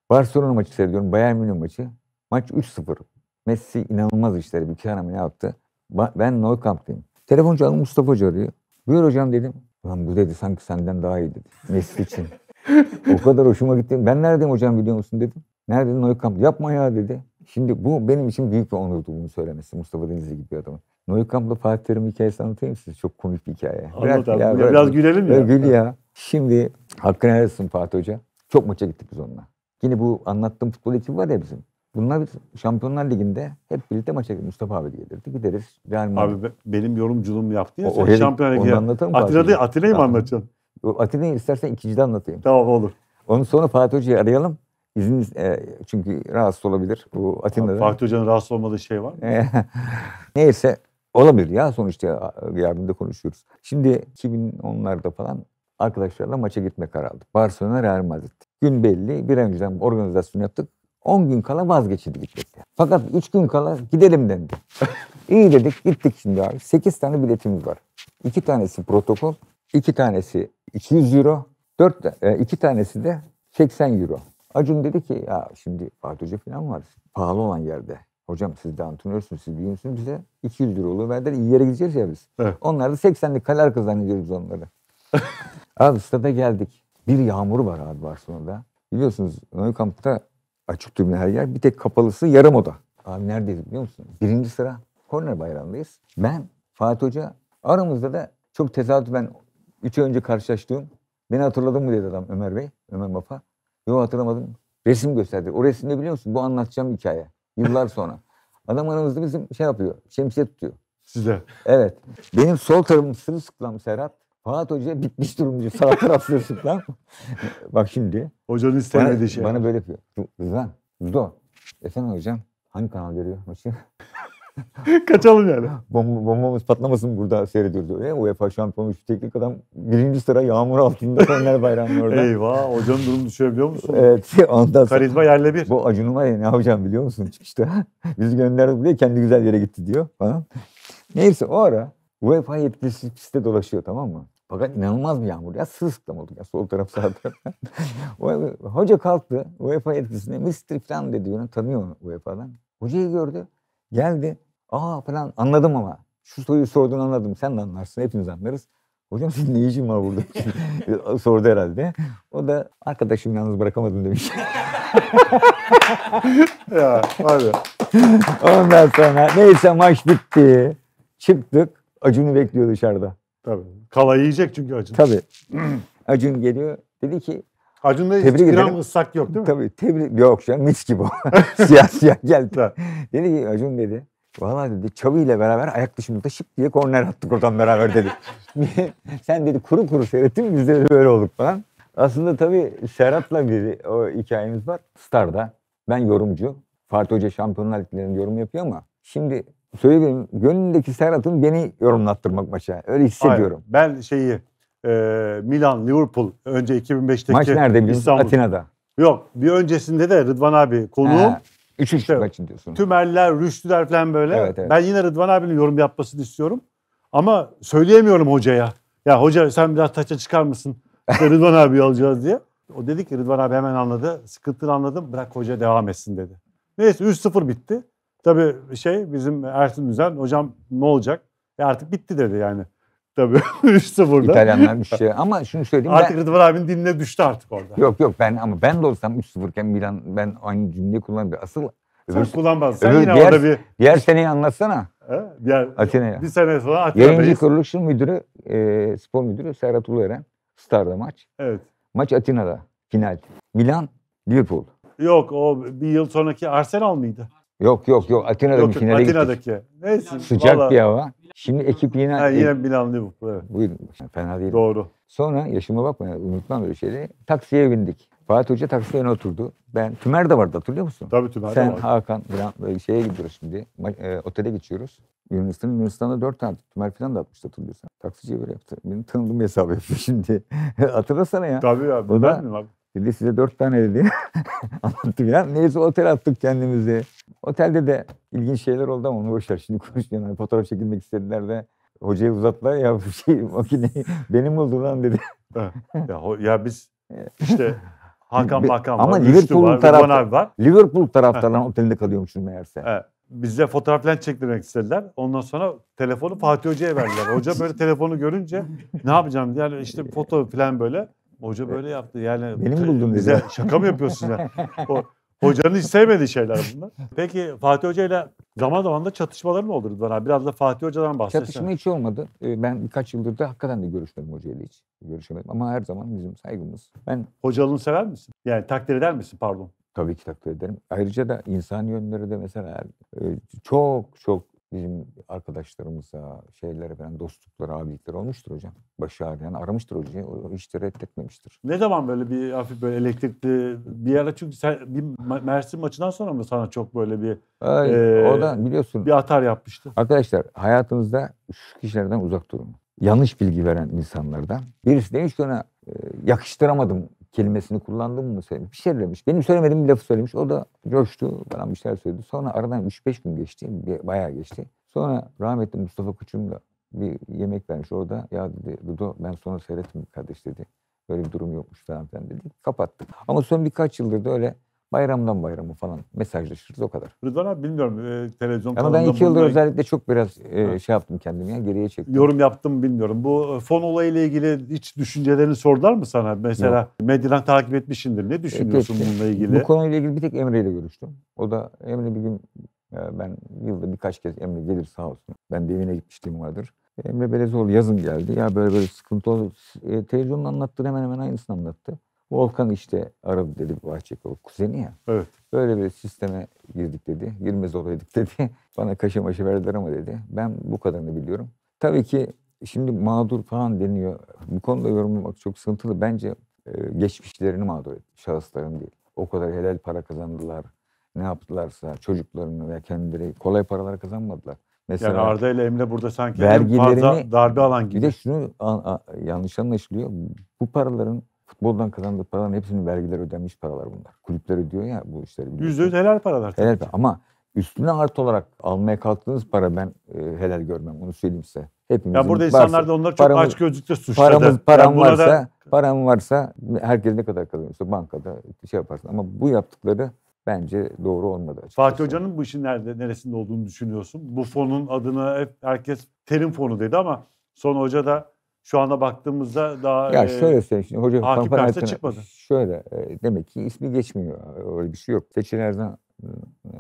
Barcelona maçı seyrediyorum. Bayern Münih maçı. Maç 3-0. Messi inanılmaz işleri bir kere ne yaptı. Ben Neukamp'tayım. Telefon alın Mustafa Hoca arıyor. Buyur hocam dedim. Lan bu dedi sanki senden daha iyi dedi. Messi için. o kadar hoşuma gitti. Ben neredeyim hocam biliyor musun dedim. Nerede Neukamp? Yapma ya dedi. Şimdi bu benim için büyük bir onurdu bunu söylemesi Mustafa Denizli gibi bir adamın. Neukamp'la Fatih Terim hikayesi anlatayım size. Çok komik bir hikaye. Anlat abi. Ya, biraz, biraz gülelim ya. Gül ya. Şimdi hakkını helal Fatih Hoca. Çok maça gittik biz onunla. Yine bu anlattığım futbol ekibi var ya bizim. Bunlar Şampiyonlar Ligi'nde hep birlikte maça Mustafa abi gelirdi. Gideriz. Real Madrid. Abi benim yorumculuğumu yaptı ya. O, sen Şampiyonlar Ligi'ye. Atina'yı Atilla mı anlatacaksın? Atina'yı istersen ikincide anlatayım. Tamam olur. Onun sonra Fatih Hoca'yı arayalım. İzin e, çünkü rahatsız olabilir bu Atina'da. Fatih Hoca'nın rahatsız olmadığı şey var mı? E, neyse olabilir ya sonuçta yardımda konuşuyoruz. Şimdi 2010'larda falan arkadaşlarla maça gitme kararı aldık. Barcelona Real Madrid. Gün belli bir an önceden organizasyon yaptık. 10 gün kala vazgeçildi gitmekte. Fakat 3 gün kala gidelim dendi. İyi dedik gittik şimdi abi. 8 tane biletimiz var. 2 tanesi protokol, 2 tanesi 200 euro, 4, 2 e, tanesi de 80 euro. Acun dedi ki ya şimdi Fatih Hoca falan var pahalı olan yerde. Hocam siz de antrenörsünüz, siz büyüğünsünüz bize 200 euro olur verdiler. iyi yere gideceğiz ya biz. Evet. Onlar da 80'lik kalar kazanıyoruz onları. abi stada geldik. Bir yağmur var abi Barcelona'da. Biliyorsunuz Nou Camp'ta Açık tribün her yer. Bir tek kapalısı yarım oda. Abi neredeyiz biliyor musun? Birinci sıra Korner Bayramı'ndayız. Ben, Fatih Hoca aramızda da çok tesadüfen 3 önce karşılaştığım beni hatırladın mı dedi adam Ömer Bey, Ömer Bafa. Yok hatırlamadım. Resim gösterdi. O resimde biliyor musun? Bu anlatacağım hikaye. Yıllar sonra. Adam aramızda bizim şey yapıyor. Şemsiye tutuyor. Size. Evet. Benim sol tarafım sırılsıklam Serhat. Fuat Hoca bitmiş durumcu sağ tarafsız sıklan. Bak şimdi. Hocanın istemediği bana, şey. Bana böyle yapıyor. Rıza, Dudo. Efendim hocam hangi kanal görüyor maçı? Kaçalım yani. Bomba, bombamız patlamasın burada seyrediyoruz. E, UEFA şampiyonu şu teknik adam birinci sıra yağmur altında Fener bayrağının orada. Eyvah hocanın durumu düşebiliyor musun? evet. Ondan sonra, Karizma yerle bir. Bu Acun Umar'ı ne yapacağım biliyor musun? Çıkışta biz gönderdik buraya kendi güzel yere gitti diyor falan. Neyse o ara UEFA yetkilisi pistte dolaşıyor tamam mı? Fakat inanılmaz bir yağmur ya. Sırılsıklam olduk ya. Sol taraf sağ taraf. hoca kalktı. UEFA etkisinde Mr. falan dedi. Yani tanıyor onu UEFA'dan. Hocayı gördü. Geldi. Aa falan anladım ama. Şu soruyu sordun anladım. Sen de anlarsın. Hepimiz anlarız. Hocam sizin ne işin var burada? Sordu herhalde. O da arkadaşım yalnız bırakamadım demiş. ya abi, Ondan sonra neyse maç bitti. Çıktık. Acun'u bekliyor dışarıda. Tabii. Kala yiyecek çünkü Acun. Tabii. Acun geliyor. Dedi ki Acun'da hiç gram ederim. ıslak yok değil mi? Tabii tebrik yok canım mis gibi o. siyah siyah geldi. dedi ki Acun dedi. Vallahi dedi Çavi ile beraber ayak dışımızda şıp diye korner attık oradan beraber dedi. Sen dedi kuru kuru seyrettin biz de böyle olduk falan. Aslında tabii Serhat'la bir o hikayemiz var. Star'da ben yorumcu. Fatih Hoca Şampiyonlar Ligi'nin yorum yapıyor ama şimdi söyleyeyim gönlündeki Serhat'ın beni yorumlattırmak maça. Öyle hissediyorum. Hayır, ben şeyi e, Milan, Liverpool önce 2005'teki Maç nerede bizim? Atina'da. Yok bir öncesinde de Rıdvan abi konuğum. 3 3 maçın diyorsun. Tümerler, Rüştüler falan böyle. Evet, evet. Ben yine Rıdvan abinin yorum yapmasını istiyorum. Ama söyleyemiyorum hocaya. Ya hoca sen biraz taça çıkar mısın? Rıdvan abi alacağız diye. O dedi ki Rıdvan abi hemen anladı. Sıkıntını anladım. Bırak hoca devam etsin dedi. Neyse 3-0 bitti. Tabii şey bizim Ertuğrul Müzen hocam ne olacak? E artık bitti dedi yani. Tabii 3-0'da. İtalyanlar bir şey. Ama şunu söyleyeyim. Artık ben... Rıdvan abinin diline düştü artık orada. Yok yok ben ama ben de olsam 3-0 iken Milan ben aynı cümleyi kullanmıyorum. Asıl sen öbür, kullanmazsın. Sen öbür, yine diğer, orada bir... Diğer seneyi anlatsana. He? Diğer, Atina'ya. Bir sene sonra Atina'dayız. Yayıncı kuruluş müdürü, e, spor müdürü Serhat Ulueren. Star'da maç. Evet. Maç Atina'da. Final. Milan, Liverpool. Yok o bir yıl sonraki Arsenal mıydı? Yok yok yok Atina'da yok, finale Atina'daki. gittik. Neyse. Sıcak vallahi. bir hava. Şimdi ekip yine... Ha, yine Milan Liverpool evet. Buyurun fena değil. Doğru. Sonra yaşıma bakma unutmam böyle şeyleri. Taksiye bindik. Fatih Hoca taksiye öne oturdu. Ben Tümer de vardı hatırlıyor musun? Tabii Tümer Sen, de vardı. Sen Hakan falan böyle şeye gidiyoruz şimdi. E, otele geçiyoruz. Yunanistan, Yunanistan'da dört tane Tümer falan da atmıştı hatırlıyorsan. Taksiciye böyle yaptı. Benim tanıdığım hesap yapıyor şimdi. Hatırlasana ya. Tabii abi. O da, abi? Dedi size dört tane dedi. Anlattı falan. Neyse otel attık kendimizi. Otelde de ilginç şeyler oldu ama onu boşver şimdi konuşmayalım. Yani fotoğraf çekilmek istediler de hocayı uzattılar ya bu şey makineyi benim oldu lan dedi. ya, ya biz işte Hakan Bakan var, Ama Liverpool taraftarı var. Liverpool taraftarların otelinde kalıyormuşum meğerse. Evet. Bize fotoğraf falan çektirmek istediler. Ondan sonra telefonu Fatih Hoca'ya verdiler. Hoca böyle telefonu görünce ne yapacağım diye yani işte foto falan böyle. Hoca böyle yaptı yani. Benim buldum bize şaka mı yapıyorsunuz ya? O, Hocanın hiç sevmediği şeyler bunlar. Peki Fatih Hoca ile zaman zaman da çatışmalar mı olurdu bana? Biraz da Fatih Hoca'dan bahsetsene. Çatışma hiç olmadı. Ee, ben birkaç yıldır da hakikaten de görüşmedim hocayla hiç. Görüşemedim ama her zaman bizim saygımız. Ben Hocalığını sever misin? Yani takdir eder misin pardon? Tabii ki takdir ederim. Ayrıca da insan yönleri de mesela e, çok çok bizim arkadaşlarımıza, şeylere veren dostluklara, abilikler olmuştur hocam. Başı ağrıyan aramıştır hocayı. O hiç de reddetmemiştir. Ne zaman böyle bir hafif böyle elektrikli bir ara çünkü sen bir Mersin maçından sonra mı sana çok böyle bir Ay, e, o biliyorsun. Bir atar yapmıştı. Arkadaşlar hayatınızda şu kişilerden uzak durun. Yanlış bilgi veren insanlardan. Birisi demiş ki ona e, yakıştıramadım kelimesini kullandım mı söylemiş. Bir şey demiş. Benim söylemediğim bir lafı söylemiş. O da coştu falan bir şeyler söyledi. Sonra aradan 3-5 gün geçti. Bayağı geçti. Sonra rahmetli Mustafa Kuçum'la bir yemek vermiş orada. Ya dedi Dudo ben sonra seyrettim kardeş dedi. Böyle bir durum yokmuş falan filan dedi. Kapattık. Ama son birkaç yıldır da öyle Bayramdan bayrama falan mesajlaşırız o kadar. Rıdvan abi bilmiyorum e, televizyon Ama ben iki yıldır bundan... özellikle çok biraz e, şey yaptım kendimi yani geriye çektim. Yorum yaptım bilmiyorum. Bu e, fon olayıyla ilgili hiç düşüncelerini sordular mı sana? Mesela Yok. medyadan takip etmişsindir. Ne e, düşünüyorsun e, bununla ilgili? Bu konuyla ilgili bir tek Emre ile görüştüm. O da Emre bir gün e, ben yılda birkaç kez Emre gelir sağ olsun. Ben de evine gitmiştim vardır. Emre Belezoğlu yazın geldi. Ya böyle böyle sıkıntı oldu. E, televizyonun anlattığı hemen hemen aynısını anlattı. Volkan işte aradı dedi Bahçekova kuzeni ya. Evet. Böyle bir sisteme girdik dedi. Girmez olaydık dedi. Bana kaşı maşı verdiler ama dedi. Ben bu kadarını biliyorum. Tabii ki şimdi mağdur falan deniyor. Bu konuda yorumlamak çok sıkıntılı. Bence e, geçmişlerini mağdur etti şahısların değil. O kadar helal para kazandılar. Ne yaptılarsa çocuklarını veya kendileri kolay paralar kazanmadılar. Mesela yani Arda ile Emre burada sanki vergilerini, darbe alan gibi. Bir de şunu yanlış anlaşılıyor. Bu paraların Boldan kazandığı paraların hepsinin vergiler ödenmiş paralar bunlar. Kulüpler ödüyor ya bu işleri. Yüzde yüz helal paralar. Tabii. Helal ama üstüne artı olarak almaya kalktığınız para ben e, helal görmem onu söyleyeyim size. Hepimizin ya burada varsa, insanlar da onları çok aç gözlükle suçladı. Paramız, param yani varsa, da... param varsa herkes ne kadar kazanıyorsa bankada şey yaparsın. Ama bu yaptıkları bence doğru olmadı açıkçası. Fatih Hoca'nın bu işin nerede, neresinde olduğunu düşünüyorsun. Bu fonun adını hep herkes terim fonu dedi ama son hoca da şu anda baktığımızda daha ya e, şöyle söyleyeyim şimdi hoca Akif çıkmadı. Şöyle e, demek ki ismi geçmiyor. Öyle bir şey yok. Teçhin Erzan'ın e,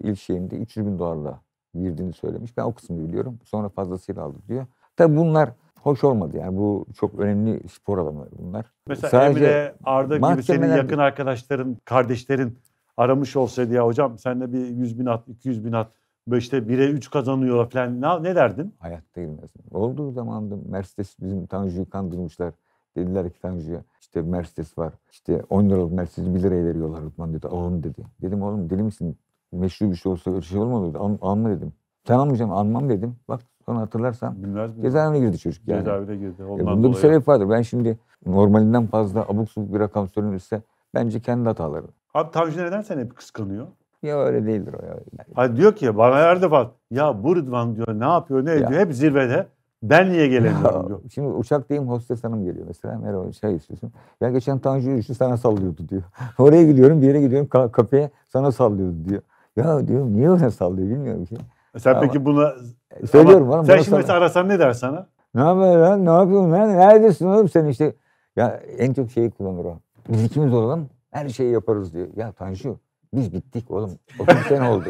ilk şeyinde 300 bin dolarla girdiğini söylemiş. Ben o kısmını biliyorum. Sonra fazlasıyla aldı diyor. Tabi bunlar hoş olmadı yani bu çok önemli spor adamı bunlar. Mesela Sadece Emre Arda gibi senin yakın arkadaşların, kardeşlerin aramış olsaydı ya hocam sen de bir 100 bin at, 200 bin at Böyle işte 1'e 3 kazanıyor falan ne, ne derdin? Hayatta girmez. Olduğu zaman Mercedes bizim Tanju'yu kandırmışlar. Dediler ki Tanju'ya işte Mercedes var. İşte 10 liralık Mercedes 1 liraya veriyorlar Rıdvan dedi. Alalım dedi. Dedim oğlum deli misin? Meşru bir şey olsa öyle şey olmadı dedi. Al, alma dedim. Sen almayacağım anmam dedim. Bak sonra hatırlarsan Bilmez cezaevine girdi çocuk yani. Cezaevine girdi. Ondan e bunda dolayı. bir sebep vardır. Ben şimdi normalinden fazla abuk subuk bir rakam söylenirse bence kendi hataları. Abi Tanju neden seni hep kıskanıyor? Ya öyle değildir o ya. Hayır, diyor ki bana her defa ya bu Rıdvan diyor ne yapıyor ne ediyor hep zirvede. Ben niye gelemiyorum diyor. Şimdi uçak uçaktayım hostes hanım geliyor mesela. Merhaba çay istiyorsun. Ya geçen Tanju Yürüyüşü sana sallıyordu diyor. Oraya gidiyorum bir yere gidiyorum ka- kafeye sana sallıyordu diyor. Ya diyorum niye öyle sallıyor bilmiyorum ki. E sen ama, peki buna... E, söylüyorum ama, Sen şimdi sana... mesela arasan ne der sana? Ne yapıyorsun lan? Ne yapıyorsun lan? Neredesin oğlum sen işte? Ya en çok şeyi kullanır o. Biz ikimiz olalım her şeyi yaparız diyor. Ya Tanju biz bittik oğlum. 30 sene oldu.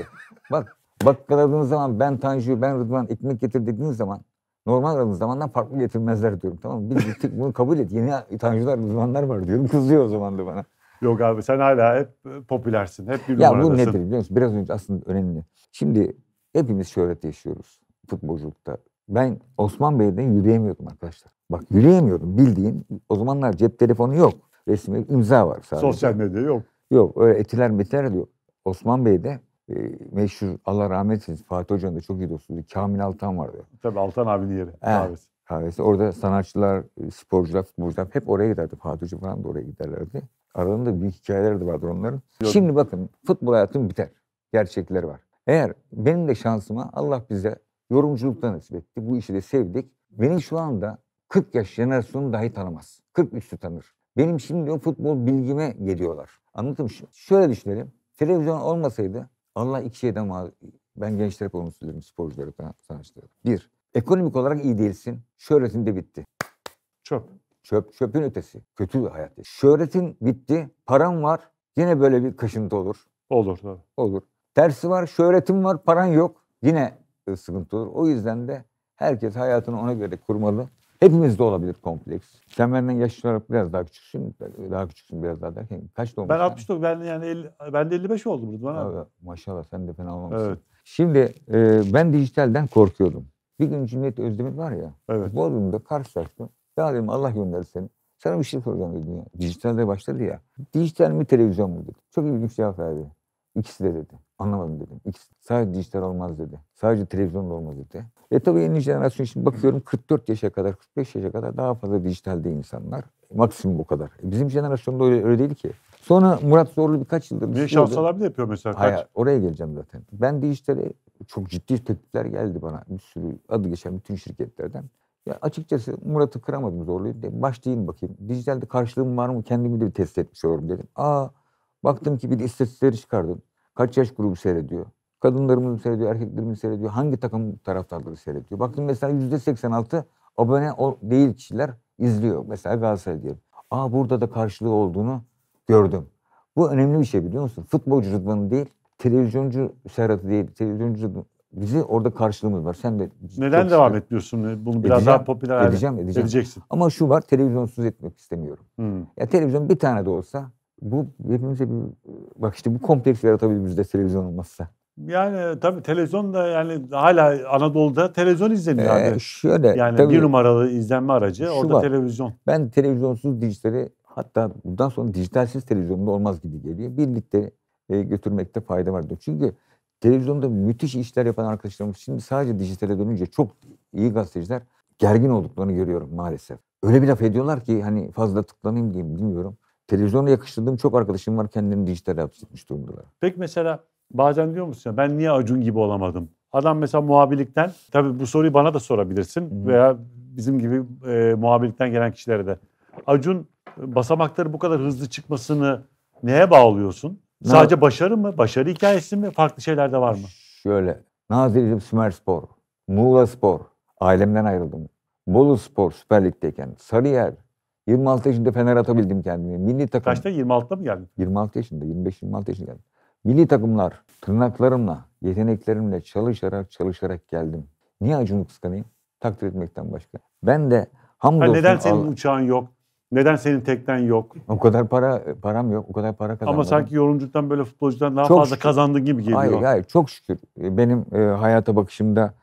Bak bakkaladığınız zaman ben Tanju, ben Rıdvan ekmek getir dediğiniz zaman normal aradığınız zamandan farklı getirmezler diyorum. Tamam mı? Biz bittik bunu kabul et. Yeni Tanjular, Rıdvanlar var diyorum. Kızıyor o zaman da bana. Yok abi sen hala hep e, popülersin. Hep bir numaradasın. Ya bu nedir biliyor musun? Biraz önce aslında önemli. Şimdi hepimiz şöhret yaşıyoruz futbolculukta. Ben Osman Bey'den yürüyemiyordum arkadaşlar. Bak yürüyemiyordum bildiğin. O zamanlar cep telefonu yok. Resmi imza var sadece. Sosyal medya yok. Yok öyle etiler metiler diyor. Osman Bey de e, meşhur Allah rahmet eylesin Fatih Hoca'nın da çok iyi dostudu. Kamil Altan vardı. Tabii Altan abinin yeri. He, kahvesi. kahvesi. Orada sanatçılar, e, sporcular, futbolcular hep oraya giderdi. Fatih Hoca falan da oraya giderlerdi. Aralarında büyük hikayeler de vardı onların. Yok. Şimdi bakın futbol hayatım biter. Gerçekleri var. Eğer benim de şansıma Allah bize yorumculuktan nasip etti. Bu işi de sevdik. Beni şu anda 40 yaş jenerasyonu dahi tanımaz. 40 üstü tanır. Benim şimdi o futbol bilgime geliyorlar. Anladın mı? Şöyle düşünelim. Televizyon olmasaydı Allah iki şeyden var. Ben gençler hep onu söylerim sporculara, sanatçılara. Bir, ekonomik olarak iyi değilsin. Şöhretin de bitti. Çöp. Çöp, çöpün ötesi. Kötü bir hayat. Şöhretin bitti, paran var. Yine böyle bir kaşıntı olur. Olur tabii. Olur. Tersi var, şöhretin var, paran yok. Yine ıı, sıkıntı olur. O yüzden de herkes hayatını ona göre kurmalı. Hepimizde olabilir kompleks. Sen benden yaş olarak biraz daha küçüksün. Daha küçüksün biraz daha derken kaç doğmuş? Ben 60 69 ben yani 50, ben de 55 oldu burada. Abi, maşallah sen de fena olmamışsın. Evet. Şimdi e, ben dijitalden korkuyordum. Bir gün Cüneyt Özdemir var ya. Evet. Bodrum'da karşılaştım. Ya dedim Allah gönderdi seni. Sana bir şey soracağım dedim ya. Dijitalde başladı ya. Dijital mi televizyon mu dedi. Çok ilginç cevap verdi. İkisi de dedi. Anlamadım dedim. İkisi. Sadece dijital olmaz dedi. Sadece televizyonda olmaz dedi. E tabii yeni jenerasyon için bakıyorum 44 yaşa kadar, 45 yaşa kadar daha fazla dijitalde insanlar. E, maksimum bu kadar. E, bizim jenerasyonda öyle, öyle değil ki. Sonra Murat Zorlu birkaç yıldır... Bir şey şans abi yapıyor mesela. Kaç? Hayır, oraya geleceğim zaten. Ben dijitale çok ciddi teklifler geldi bana. Bir sürü adı geçen bütün şirketlerden. Ya açıkçası Murat'ı kıramadım zorluyu. başlayayım bakayım. Dijitalde karşılığım var mı? Kendimi de bir test etmiş olurum dedim. Aa baktım ki bir de istatistikleri çıkardım. Kaç yaş grubu seyrediyor? Kadınlarımız seyrediyor, erkeklerimiz seyrediyor? Hangi takım taraftarları seyrediyor? Baktım mesela yüzde 86 abone o değil kişiler izliyor. Mesela Galatasaray diyelim. Aa burada da karşılığı olduğunu gördüm. Bu önemli bir şey biliyor musun? Futbolcu Rıdvan'ı değil, televizyoncu Serhat'ı değil, televizyoncu bizi orada karşılığımız var. Sen de neden devam ister... etmiyorsun? Bunu biraz edeceğim, daha popüler edeceğim, edeceğim. edeceksin. Ama şu var, televizyonsuz etmek istemiyorum. Hmm. Ya televizyon bir tane de olsa bu hepimize bak işte bu kompleksi yaratabilir bizde televizyon olmazsa. Yani tabii televizyon da yani hala Anadolu'da televizyon izleniyor. Ee, abi. Şöyle. Yani tabii, bir numaralı izlenme aracı orada var, televizyon. Ben televizyonsuz dijitali hatta bundan sonra dijitalsiz televizyonda olmaz gibi geliyor. Birlikte e, götürmekte fayda var. Çünkü televizyonda müthiş işler yapan arkadaşlarımız şimdi sadece dijitale dönünce çok iyi gazeteciler gergin olduklarını görüyorum maalesef. Öyle bir laf ediyorlar ki hani fazla tıklanayım diye bilmiyorum televizyona yakıştırdığım çok arkadaşım var kendini dijital hapsetmiş durumdalar. Peki mesela bazen diyor musun ya ben niye Acun gibi olamadım? Adam mesela muhabirlikten, tabii bu soruyu bana da sorabilirsin hmm. veya bizim gibi e, muhabirlikten gelen kişilere de. Acun basamakları bu kadar hızlı çıkmasını neye bağlıyorsun? Ne? Sadece başarı mı? Başarı hikayesi mi? Farklı şeyler de var mı? Şöyle. Nazilli Sümer Spor, Muğla Spor, ailemden ayrıldım. Bolu Spor Süper Lig'deyken, Sarıyer, 26 yaşında Fener atabildim kendimi. Milli takım. Kaçta? 26'da mı geldin? 26 yaşında. 25-26 yaşında geldim. Milli takımlar tırnaklarımla, yeteneklerimle çalışarak çalışarak geldim. Niye Acun'u kıskanayım? Takdir etmekten başka. Ben de hamdolsun... Ha neden senin Allah... uçağın yok? Neden senin tekten yok? O kadar para param yok. O kadar para kazanmadım. Ama sanki yorumculuktan böyle futbolcudan daha çok fazla şükür. kazandığın gibi geliyor. Hayır hayır çok şükür. E, benim e, hayata bakışımda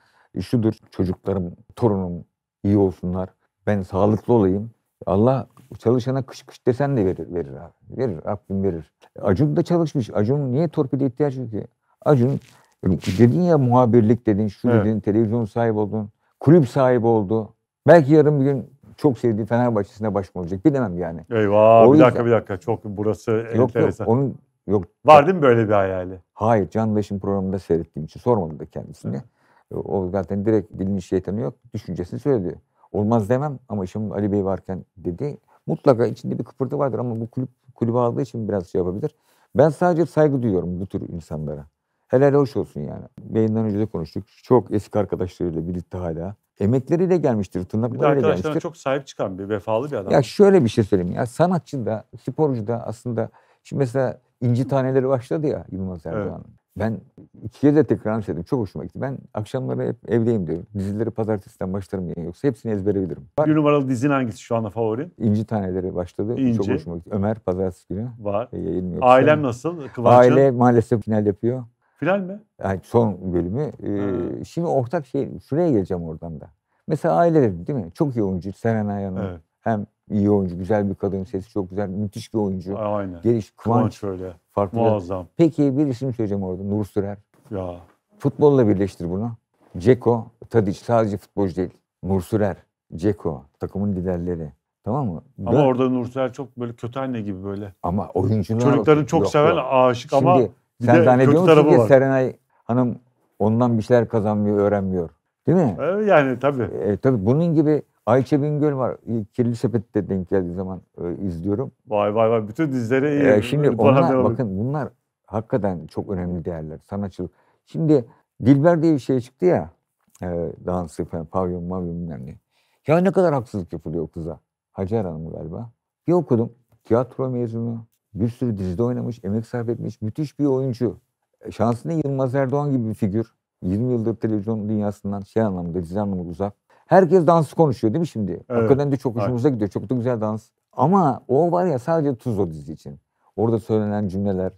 şudur. Çocuklarım, torunum iyi olsunlar. Ben sağlıklı olayım. Allah çalışana kış kış desen de verir, verir abi. Verir, Rabbim verir. Acun da çalışmış. Acun niye torpide ihtiyaç yok ki? Acun dedin ya muhabirlik dedin, şu evet. dedin, televizyon sahibi oldun, kulüp sahibi oldu. Belki yarın bir gün çok sevdiği Fenerbahçe'sine başkan olacak bilemem yani. Eyvah o bir yüzden... dakika bir dakika çok burası yok, enteresan. Yok, onun, yok. Var değil mi böyle bir hayali? Hayır Can Beş'in programında seyrettiğim için sormadı da kendisine. Hı. O zaten direkt dilini şey yok. düşüncesini söyledi olmaz demem ama şimdi Ali Bey varken dedi. Mutlaka içinde bir kıpırtı vardır ama bu kulüp kulübe aldığı için biraz şey yapabilir. Ben sadece saygı duyuyorum bu tür insanlara. Helal hoş olsun yani. Yayından önce de konuştuk. Çok eski arkadaşlarıyla birlikte hala. Emekleriyle gelmiştir, tırnaklarıyla gelmiştir. çok sahip çıkan bir vefalı bir adam. Ya şöyle bir şey söyleyeyim ya. Sanatçı da, sporcu da aslında. Şimdi mesela İnci Taneleri başladı ya Yılmaz Erdoğan'ın. Evet ben iki kez de tekrar işledim. Çok hoşuma gitti. Ben akşamları hep evdeyim diyorum. Dizileri pazartesiden başlarım yani yoksa hepsini ezbere bilirim. Var. Bir numaralı dizin hangisi şu anda favori? İnci Taneleri başladı. İnci. Çok hoşuma gitti. Ömer pazartesi günü. Var. E, Ailem nasıl? Kıvanç'ın? Aile maalesef final yapıyor. Final mi? Yani son bölümü. Ee, ha. şimdi ortak şey, şuraya geleceğim oradan da. Mesela aile dedim değil mi? Çok iyi oyuncu Serenay Hanım. Evet. Hem iyi oyuncu, güzel bir kadın, sesi çok güzel, müthiş bir oyuncu. Aynen. Geliş, Kıvanç. öyle. Farklı. Muazzam. Peki bir isim söyleyeceğim orada. Nur Sürer. Ya. Futbolla birleştir bunu. Ceko, Tadic sadece futbolcu değil. Nur Sürer, Ceko, takımın liderleri. Tamam mı? Ama da, orada Nursel çok böyle kötü anne gibi böyle. Ama oyuncular... Çocukları çok yok, seven, yok. aşık Şimdi, bir sen de kötü tarafı var. Serenay Hanım ondan bir şeyler kazanmıyor, öğrenmiyor. Değil mi? Ee, yani tabii. E, tabii bunun gibi Ayça Bingöl var. E, Kirli Sepet'te denk geldiği zaman e, izliyorum. Vay vay vay bütün dizilere iyi. E, şimdi onlar, bakın bunlar hakikaten çok önemli değerler. Sanatçılık. Şimdi Dilber diye bir şey çıktı ya. E, dansı falan, pavyon, mavyon bilmem ne. Ya ne kadar haksızlık yapılıyor kıza. Hacer Hanım galiba. Bir okudum. Tiyatro mezunu. Bir sürü dizide oynamış, emek sarf etmiş. Müthiş bir oyuncu. E, Şansına Yılmaz Erdoğan gibi bir figür. 20 yıldır televizyon dünyasından şey anlamında, dizi anlamında uzak. Herkes dansı konuşuyor değil mi şimdi? Evet. Hakikaten de çok hoşumuza evet. gidiyor. Çok da güzel dans. Ama o var ya sadece tuz o dizi için. Orada söylenen cümleler,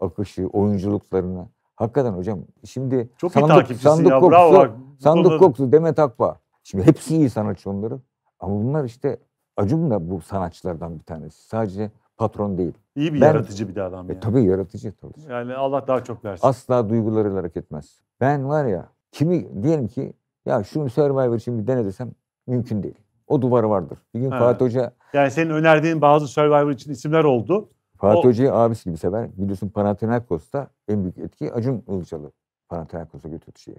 akışı, oyunculuklarını. Hakikaten hocam şimdi çok sandık, iyi sandık ya. Kokusu, Bravo Sandık konuda... kokusu Demet Akba. Şimdi hepsi iyi sanatçı onların. Ama bunlar işte Acun da bu sanatçılardan bir tanesi. Sadece patron değil. İyi bir ben, yaratıcı bir de adam yani. E, tabii yaratıcı tabii. Yani Allah daha çok versin. Asla duygularıyla hareket etmez. Ben var ya kimi diyelim ki ya şunu Survivor şimdi dene desem mümkün değil. O duvarı vardır. Bir gün ha. Fatih Hoca... Yani senin önerdiğin bazı Survivor için isimler oldu. Fatih o... Hoca'yı abisi gibi sever. Biliyorsun Panathinaikos'ta en büyük etki Acun Ilıcalı. Panathinaikos'a götürdü şeyi.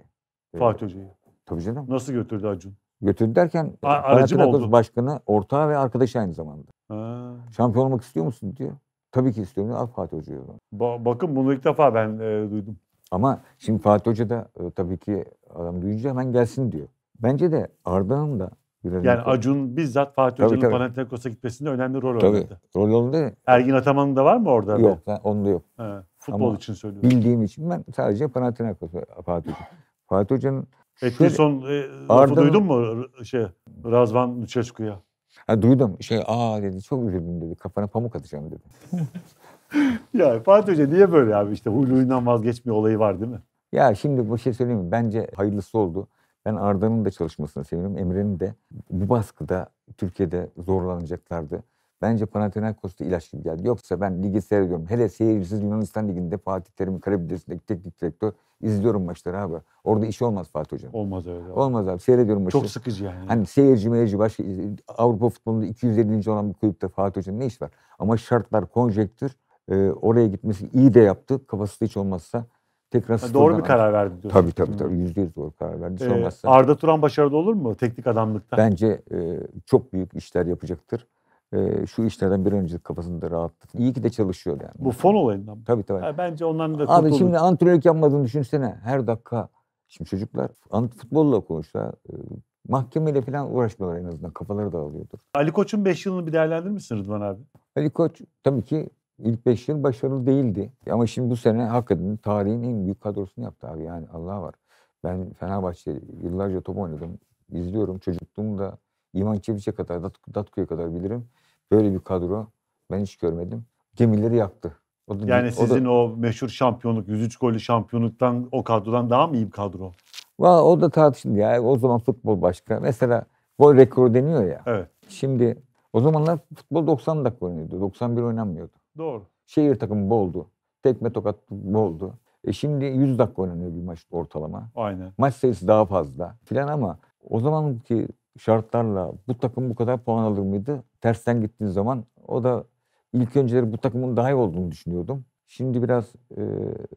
Ee, Fatih Hoca'yı. Tabii canım. Nasıl götürdü Acun? Götürdü derken A- Panathinaikos başkanı, ortağı ve arkadaşı aynı zamanda. Ha. Şampiyon olmak istiyor musun diyor. Tabii ki istiyorum. Al Fatih Hoca'yı. Ba- bakın bunu ilk defa ben e, duydum. Ama şimdi Fatih Hoca da e, tabii ki Adam duyunca hemen gelsin diyor. Bence de Arda'nın da Gülerim yani Acun bizzat Fatih Hoca'nın Panathinaikos'a gitmesinde önemli rol tabii. oynadı. Rol oynadı. Ergin Ataman'ın da var mı orada? Yok, ben, onda yok. He, futbol Ama için söylüyorum. Bildiğim için ben sadece Panathinaikos'a Fatih Hoca. Fatih Hoca'nın Etkin son e, Arda... duydun mu şey Razvan Lucescu'ya? Ha, duydum. Şey aa dedi çok üzüldüm dedi. Kafana pamuk atacağım dedi. ya Fatih Hoca niye böyle abi işte huyluyundan vazgeçmiyor olayı var değil mi? Ya şimdi bu şey söyleyeyim mi? Bence hayırlısı oldu. Ben Arda'nın da çalışmasını seviyorum. Emre'nin de. Bu baskıda Türkiye'de zorlanacaklardı. Bence Panathinaikos'ta ilaç gibi geldi. Yoksa ben ligi seyrediyorum. Hele seyircisiz Yunanistan Ligi'nde Fatih Terim Karabidesi'ndeki teknik direktör izliyorum maçları abi. Orada iş olmaz Fatih Hocam. Olmaz öyle. Olmaz abi. Seyrediyorum maçları. Çok sıkıcı yani. Hani seyirci meyirci başka Avrupa futbolunda 250. olan bir kulüpte Fatih Hoca'nın ne iş var? Ama şartlar, konjektür e, oraya gitmesi iyi de yaptı. Kafası da hiç olmazsa tekrar yani doğru bir karar verdi diyorsun. Tabii tabii tabii yüzde yüz doğru karar verdi. Ee, olmazsa, Arda Turan başarılı olur mu teknik adamlıktan? Bence e, çok büyük işler yapacaktır. E, şu işlerden bir önce kafasında rahatlık. İyi ki de çalışıyor yani. Bu fon olayından mı? Tabii tabii. Yani bence ondan da Abi şimdi antrenörlük yapmadığını düşünsene. Her dakika şimdi çocuklar futbolla konuşsa e, mahkemeyle falan uğraşmıyorlar en azından. Kafaları dağılıyordur. Ali Koç'un 5 yılını bir değerlendirir misin Rıdvan abi? Ali Koç tabii ki İlk beş yıl başarılı değildi. Ama şimdi bu sene hakikaten tarihin en büyük kadrosunu yaptı abi. Yani Allah var. Ben Fenerbahçe yıllarca top oynadım. izliyorum. Çocukluğumda İvan Çeviç'e kadar, Dat Datku'ya kadar bilirim. Böyle bir kadro ben hiç görmedim. Gemileri yaktı. O da, yani o sizin da, o meşhur şampiyonluk, 103 gollü şampiyonluktan o kadrodan daha mı iyi bir kadro? Valla o da tartışıldı ya. O zaman futbol başka. Mesela gol rekoru deniyor ya. Evet. Şimdi o zamanlar futbol 90 dakika oynuyordu. 91 oynanmıyordu. Doğru. Şehir takımı boldu. Tekme tokat boldu. E şimdi 100 dakika oynanıyor bir maç ortalama. Aynen. Maç sayısı daha fazla filan ama o zamanki şartlarla bu takım bu kadar puan alır mıydı? Tersten gittiğin zaman o da ilk önceleri bu takımın daha iyi olduğunu düşünüyordum. Şimdi biraz e,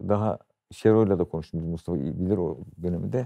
daha Şero'yla da konuştum Mustafa bilir o dönemde.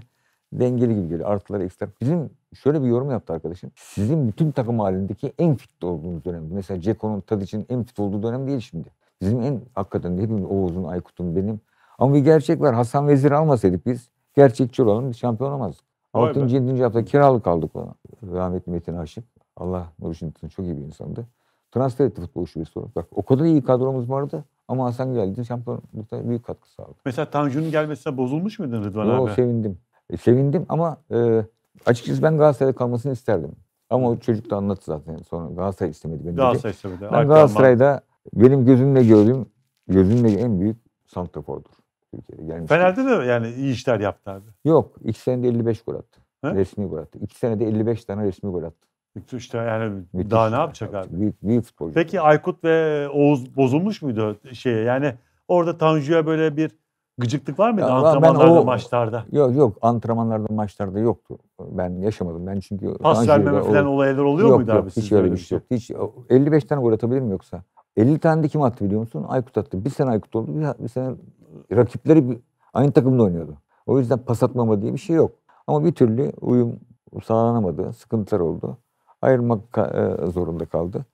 Dengeli gibi geliyor. Artıları eksiler. Bizim Şöyle bir yorum yaptı arkadaşım. Sizin bütün takım halindeki en fit olduğunuz dönem, Mesela Ceko'nun, Tadic'in en fit olduğu dönem değil şimdi. Bizim en hakikaten hepimiz Oğuz'un, Aykut'un, benim. Ama bir gerçek var. Hasan Vezir almasaydık biz gerçekçi olalım şampiyon olamazdık. 6. 7. hafta kiralık kaldık ona. Rahmetli Metin Aşık. Allah Nurşin çok iyi bir insandı. Transfer etti futbol şubesi olarak. Bak o kadar iyi kadromuz vardı. Ama Hasan geldi şampiyonlukta büyük katkı sağladı. Mesela Tanju'nun gelmesine bozulmuş muydun Rıdvan Yo, abi? Yok sevindim. E, sevindim ama e, Açıkçası ben Galatasaray'da kalmasını isterdim. Ama o çocuk da anlattı zaten. Sonra Galatasaray istemedi beni. Galatasaray istemedi. Ben Galatasaray'da benim gözümle gördüğüm, gözümle en büyük santrafordur. Türkiye'de gelmiş. Fener'de de yani iyi işler yaptı abi. Yok. iki senede 55 gol attı. He? Resmi gol attı. İki senede 55 tane resmi gol attı. İşte yani Müthiş daha ne yapacak abi? Büyük, büyük futbolcu. Peki Aykut ve Oğuz bozulmuş muydu şeye? Yani orada Tanju'ya böyle bir Gıcıklık var mıydı ya antrenmanlarda, ben o, maçlarda? Yok yok antrenmanlarda, maçlarda yoktu. Ben yaşamadım. Ben çünkü... Pas vermeme falan olaylar oluyor yok, muydu yok, abi? Hiç öyle bir şey, şey? yok. Hiç, 55 tane gol atabilir mi yoksa? 50 tane de kim attı biliyor musun? Aykut attı. Bir sene Aykut oldu. Bir, bir sene rakipleri bir, aynı takımda oynuyordu. O yüzden pas atmama diye bir şey yok. Ama bir türlü uyum sağlanamadı. Sıkıntılar oldu. Ayrılmak e, zorunda kaldı.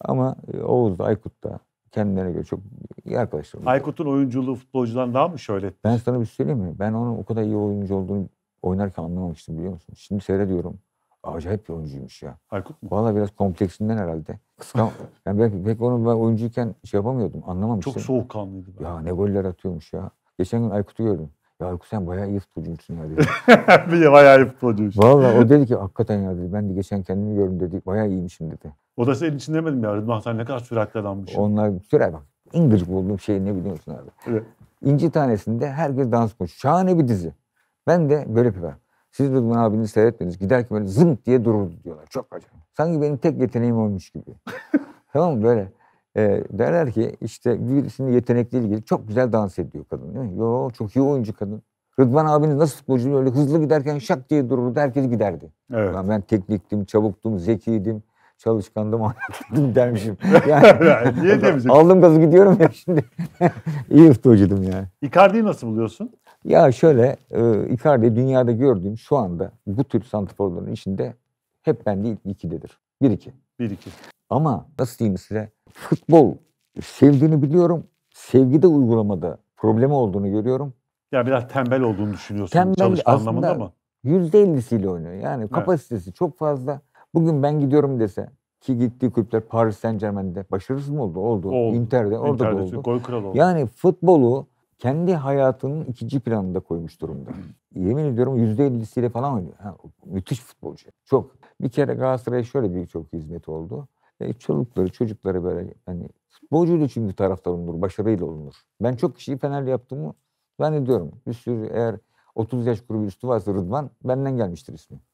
Ama e, Oğuz da Aykut da kendilerine göre çok iyi arkadaşlar. Aykut'un oyunculuğu futbolcudan daha mı şöhret? Ben sana bir şey söyleyeyim mi? Ben onun o kadar iyi oyuncu olduğunu oynarken anlamamıştım biliyor musun? Şimdi seyrediyorum. Acayip bir oyuncuymuş ya. Aykut mu? Vallahi biraz kompleksinden herhalde. Kıskan... yani ben, pek onu ben oyuncuyken şey yapamıyordum. Anlamamıştım. Çok soğukkanlıydı. Ben. Ya ne goller atıyormuş ya. Geçen gün Aykut'u gördüm. Ya Aykut sen bayağı iyi futbolcuymuşsun ya dedi. bir bayağı iyi futbolcuymuş. Valla o dedi ki hakikaten ya dedi. Ben de geçen kendimi gördüm dedi. Bayağı iyiymişim dedi. O da senin için demedim ya. Rıdvan sen ne kadar süratli adammış. Onlar süre bak. En gıcık olduğum şey ne biliyorsun abi. Evet. İnci tanesinde herkes dans koş. Şahane bir dizi. Ben de böyle yapıyorum. Siz Rıdvan abini seyretmediniz. Giderken böyle zınk diye dururdu diyorlar. Çok acayip. Sanki benim tek yeteneğim olmuş gibi. tamam mı böyle. E, derler ki işte birisinin yetenekli ilgili çok güzel dans ediyor kadın değil mi? Yo çok iyi oyuncu kadın. Rıdvan abinin nasıl futbolcu öyle hızlı giderken şak diye dururdu herkes giderdi. Evet. Ulan ben tekniktim, çabuktum, zekiydim, çalışkandım, anlattım dermişim. Yani, Niye demişim? Aldım gazı gidiyorum ya şimdi. iyi futbolcuydum yani. Icardi'yi nasıl buluyorsun? Ya şöyle e, Icardi dünyada gördüğüm şu anda bu tür santrforların içinde hep bende ilk ikidedir. Bir iki. 1-2. Ama nasıl diyeyim size? Futbol sevdiğini biliyorum. Sevgide uygulamada problemi olduğunu görüyorum. Ya biraz tembel olduğunu düşünüyorsun tembel anlamında mı? Yüzde %50'siyle oynuyor. Yani evet. kapasitesi çok fazla. Bugün ben gidiyorum dese ki gittiği kulüpler Paris Saint Germain'de başarısız mı oldu? Oldu. oldu. Inter'de orada Inter'de da oldu. Gol kralı oldu. Yani futbolu kendi hayatının ikinci planında koymuş durumda. Yemin ediyorum yüzde %50'siyle falan oynuyor. Ha, müthiş futbolcu. Çok bir kere Galatasaray'a şöyle bir çok hizmet oldu. E, çocukları, çocukları böyle hani futbolcuyla çünkü taraftar olunur, başarıyla olunur. Ben çok kişiyi Fenerli yaptığımı ben ediyorum. Bir sürü eğer 30 yaş grubu üstü varsa Rıdvan benden gelmiştir ismi.